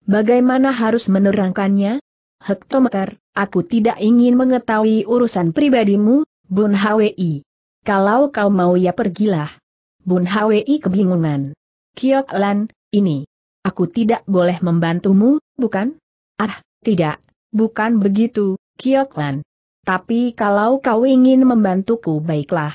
Bagaimana harus menerangkannya? Hektometer, aku tidak ingin mengetahui urusan pribadimu, Bun Hwi. Kalau kau mau ya pergilah. Bun Hwi kebingungan. Kiok Lan, ini. Aku tidak boleh membantumu, bukan? Ah, tidak, bukan begitu, Kiok Lan. Tapi kalau kau ingin membantuku baiklah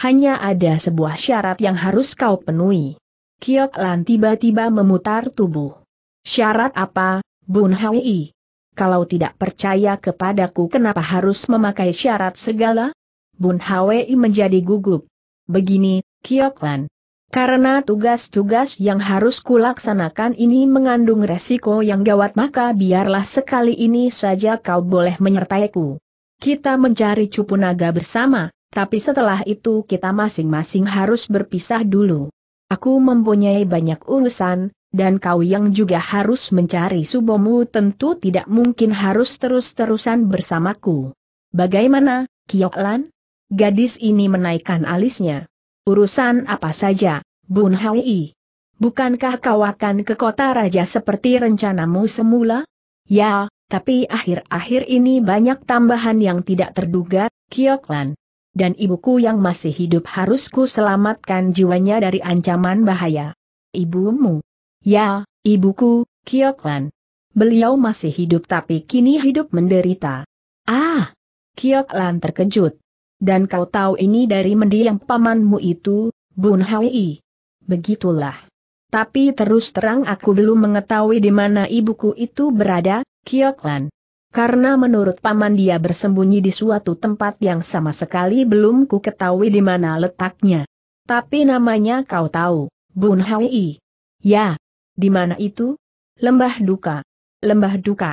hanya ada sebuah syarat yang harus kau penuhi. Kiok Lan tiba-tiba memutar tubuh. Syarat apa, Bun Hwi? Kalau tidak percaya kepadaku kenapa harus memakai syarat segala? Bun Hwi menjadi gugup. Begini, Kiok Lan. Karena tugas-tugas yang harus kulaksanakan ini mengandung resiko yang gawat maka biarlah sekali ini saja kau boleh menyertaiku. Kita mencari cupu naga bersama. Tapi setelah itu kita masing-masing harus berpisah dulu. Aku mempunyai banyak urusan, dan kau yang juga harus mencari subomu tentu tidak mungkin harus terus-terusan bersamaku. Bagaimana, Kioklan? Gadis ini menaikkan alisnya. Urusan apa saja, Bun Hai? Bukankah kau akan ke kota raja seperti rencanamu semula? Ya, tapi akhir-akhir ini banyak tambahan yang tidak terduga, Kioklan dan ibuku yang masih hidup harus ku selamatkan jiwanya dari ancaman bahaya. Ibumu? Ya, ibuku, Kioklan. Beliau masih hidup tapi kini hidup menderita. Ah! Kioklan terkejut. Dan kau tahu ini dari mendiang pamanmu itu, Bun Hwi. Begitulah. Tapi terus terang aku belum mengetahui di mana ibuku itu berada, Kioklan. Karena menurut paman dia bersembunyi di suatu tempat yang sama sekali belum ku ketahui di mana letaknya. Tapi namanya kau tahu, Bun Hai. Ya. Di mana itu? Lembah Duka. Lembah Duka.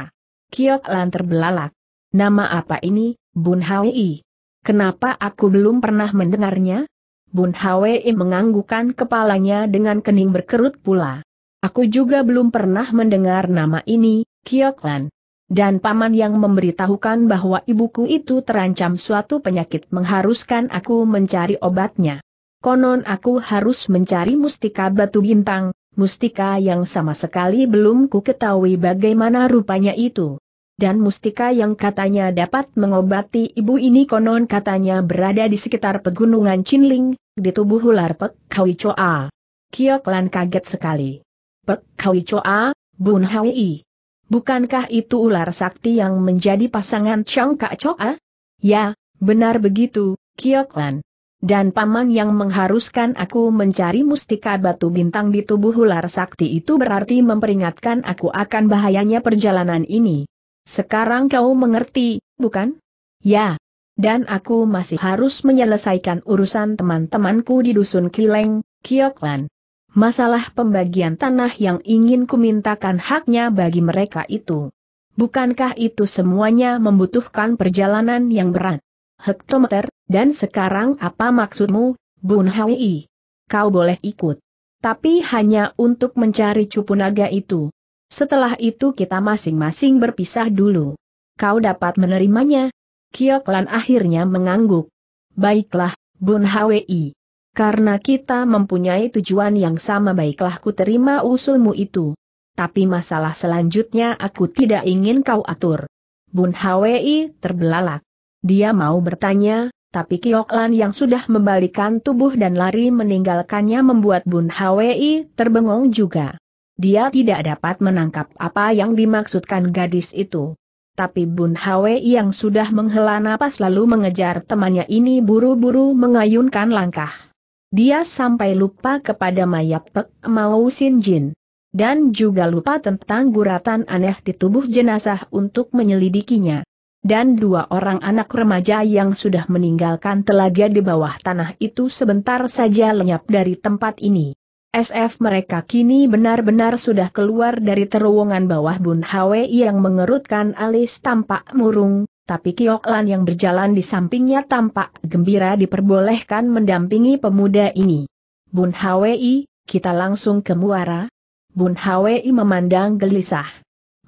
Kiok Lan terbelalak. Nama apa ini, Bun Hai? Kenapa aku belum pernah mendengarnya? Bun Hwi menganggukan kepalanya dengan kening berkerut pula. Aku juga belum pernah mendengar nama ini, Kiok Lan dan paman yang memberitahukan bahwa ibuku itu terancam suatu penyakit mengharuskan aku mencari obatnya. Konon aku harus mencari mustika batu bintang, mustika yang sama sekali belum ku ketahui bagaimana rupanya itu. Dan mustika yang katanya dapat mengobati ibu ini konon katanya berada di sekitar pegunungan Chinling, di tubuh ular Pek Kaui Choa. Kiok Lan kaget sekali. Pek Kaui Choa, Bun Hawi. Bukankah itu ular sakti yang menjadi pasangan Chong Kak Choa? Ah? Ya, benar begitu, Kioklan. Dan paman yang mengharuskan aku mencari mustika batu bintang di tubuh ular sakti itu berarti memperingatkan aku akan bahayanya perjalanan ini. Sekarang kau mengerti, bukan? Ya. Dan aku masih harus menyelesaikan urusan teman-temanku di dusun Kileng, Kioklan. Masalah pembagian tanah yang ingin kumintakan haknya bagi mereka itu. Bukankah itu semuanya membutuhkan perjalanan yang berat? Hektometer, dan sekarang apa maksudmu, Bun Hawi? Kau boleh ikut. Tapi hanya untuk mencari cupu naga itu. Setelah itu kita masing-masing berpisah dulu. Kau dapat menerimanya, Kioklan akhirnya mengangguk. Baiklah, Bun Hwi. Karena kita mempunyai tujuan yang sama baiklah ku terima usulmu itu. Tapi masalah selanjutnya aku tidak ingin kau atur. Bun Hwi terbelalak. Dia mau bertanya, tapi Kioklan yang sudah membalikan tubuh dan lari meninggalkannya membuat Bun Hwi terbengong juga. Dia tidak dapat menangkap apa yang dimaksudkan gadis itu. Tapi Bun Hwi yang sudah menghela napas lalu mengejar temannya ini buru-buru mengayunkan langkah. Dia sampai lupa kepada mayat Pek Mau Sin Jin. Dan juga lupa tentang guratan aneh di tubuh jenazah untuk menyelidikinya. Dan dua orang anak remaja yang sudah meninggalkan telaga di bawah tanah itu sebentar saja lenyap dari tempat ini. SF mereka kini benar-benar sudah keluar dari terowongan bawah Bun Hwe yang mengerutkan alis tampak murung, tapi Kiok Lan yang berjalan di sampingnya tampak gembira diperbolehkan mendampingi pemuda ini. Bun Hwi, kita langsung ke muara. Bun Hwi memandang gelisah.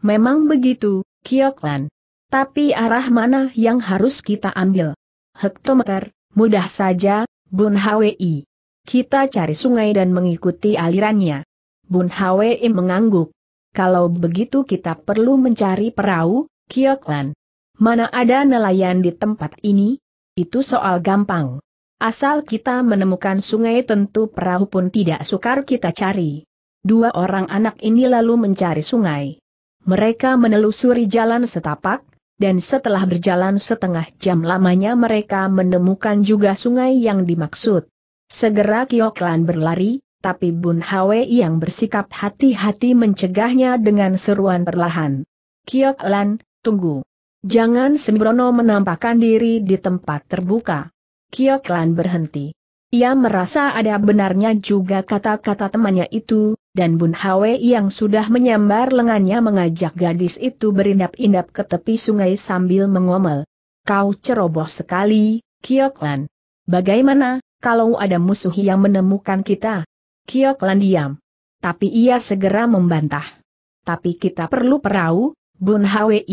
Memang begitu, Kiok Lan. Tapi arah mana yang harus kita ambil? Hektometer, mudah saja, Bun Hwi. Kita cari sungai dan mengikuti alirannya. Bun Hwi mengangguk. Kalau begitu kita perlu mencari perahu, Kioklan. Mana ada nelayan di tempat ini? Itu soal gampang. Asal kita menemukan sungai tentu perahu pun tidak sukar kita cari. Dua orang anak ini lalu mencari sungai. Mereka menelusuri jalan setapak, dan setelah berjalan setengah jam lamanya mereka menemukan juga sungai yang dimaksud. Segera Kioklan berlari, tapi Bun Hwe yang bersikap hati-hati mencegahnya dengan seruan perlahan. Kioklan, tunggu. Jangan sembrono menampakkan diri di tempat terbuka. Kioklan berhenti. Ia merasa ada benarnya juga kata-kata temannya itu, dan Bun Hwe yang sudah menyambar lengannya mengajak gadis itu berindap-indap ke tepi sungai sambil mengomel. Kau ceroboh sekali, Kioklan. Bagaimana, kalau ada musuh yang menemukan kita? Kioklan diam. Tapi ia segera membantah. Tapi kita perlu perahu, Bun Hwe.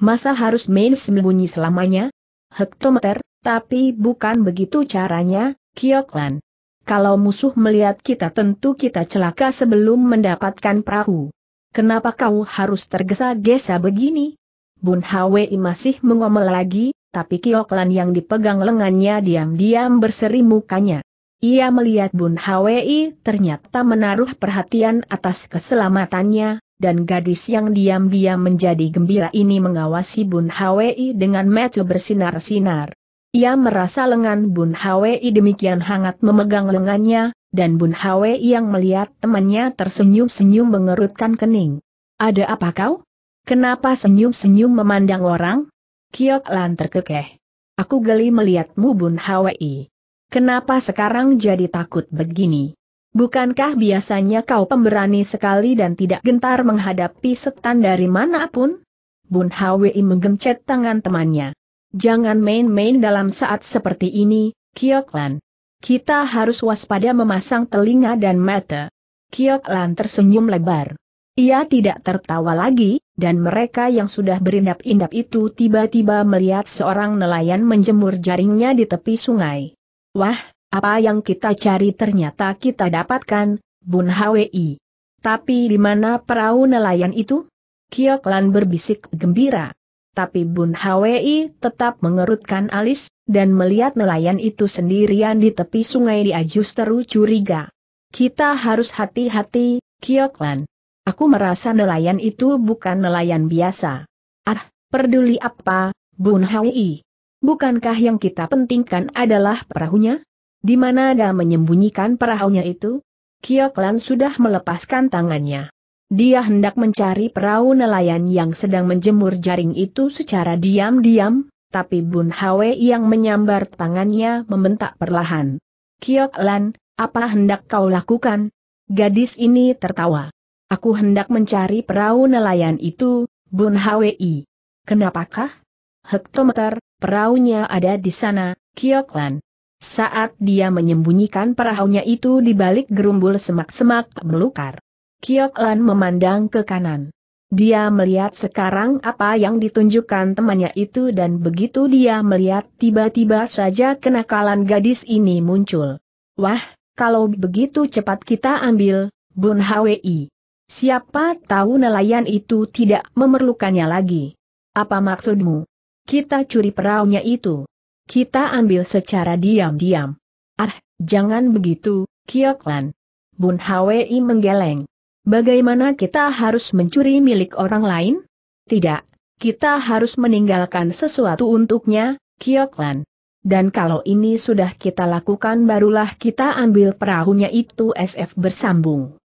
Masa harus main sembunyi selamanya? Hektometer, tapi bukan begitu caranya, Kyoklan. Kalau musuh melihat kita tentu kita celaka sebelum mendapatkan perahu. Kenapa kau harus tergesa-gesa begini? Bun Hwi masih mengomel lagi, tapi Kioklan yang dipegang lengannya diam-diam berseri mukanya. Ia melihat Bun Hwi ternyata menaruh perhatian atas keselamatannya, dan gadis yang diam-diam menjadi gembira ini mengawasi Bun Hwi dengan mata bersinar-sinar. Ia merasa lengan Bun Hwi demikian hangat memegang lengannya, dan Bun Hwi yang melihat temannya tersenyum-senyum mengerutkan kening. Ada apa kau? Kenapa senyum-senyum memandang orang? Kiok Lan terkekeh. Aku geli melihatmu Bun Hwi. Kenapa sekarang jadi takut begini? Bukankah biasanya kau pemberani sekali dan tidak gentar menghadapi setan dari manapun? Bun Hwi menggencet tangan temannya. Jangan main-main dalam saat seperti ini, Kioklan. Kita harus waspada memasang telinga dan mata. Kioklan tersenyum lebar. Ia tidak tertawa lagi, dan mereka yang sudah berindap-indap itu tiba-tiba melihat seorang nelayan menjemur jaringnya di tepi sungai. Wah, apa yang kita cari ternyata kita dapatkan, Bun Hwi. Tapi di mana perahu nelayan itu? Kioklan berbisik gembira. Tapi Bun Hwi tetap mengerutkan alis, dan melihat nelayan itu sendirian di tepi sungai di Ajusteru curiga. Kita harus hati-hati, Kioklan. Aku merasa nelayan itu bukan nelayan biasa. Ah, peduli apa, Bun Hwi? Bukankah yang kita pentingkan adalah perahunya? Di mana ada menyembunyikan perahunya itu? Kioklan sudah melepaskan tangannya. Dia hendak mencari perahu nelayan yang sedang menjemur jaring itu secara diam-diam, tapi Bun Hwe yang menyambar tangannya membentak perlahan. Kioklan, apa hendak kau lakukan? Gadis ini tertawa. Aku hendak mencari perahu nelayan itu, Bun Hwi. Kenapakah? Hektometer, perahunya ada di sana, Kioklan. Saat dia menyembunyikan perahunya itu di balik gerumbul semak-semak melukar. Kiok Lan memandang ke kanan. Dia melihat sekarang apa yang ditunjukkan temannya itu dan begitu dia melihat tiba-tiba saja kenakalan gadis ini muncul. Wah, kalau begitu cepat kita ambil, Bun Hwi. Siapa tahu nelayan itu tidak memerlukannya lagi. Apa maksudmu? Kita curi perahunya itu. Kita ambil secara diam-diam. Ah, jangan begitu, Kioklan. Bun Hwi menggeleng. Bagaimana kita harus mencuri milik orang lain? Tidak, kita harus meninggalkan sesuatu untuknya, Kioklan. Dan kalau ini sudah kita lakukan barulah kita ambil perahunya itu SF bersambung.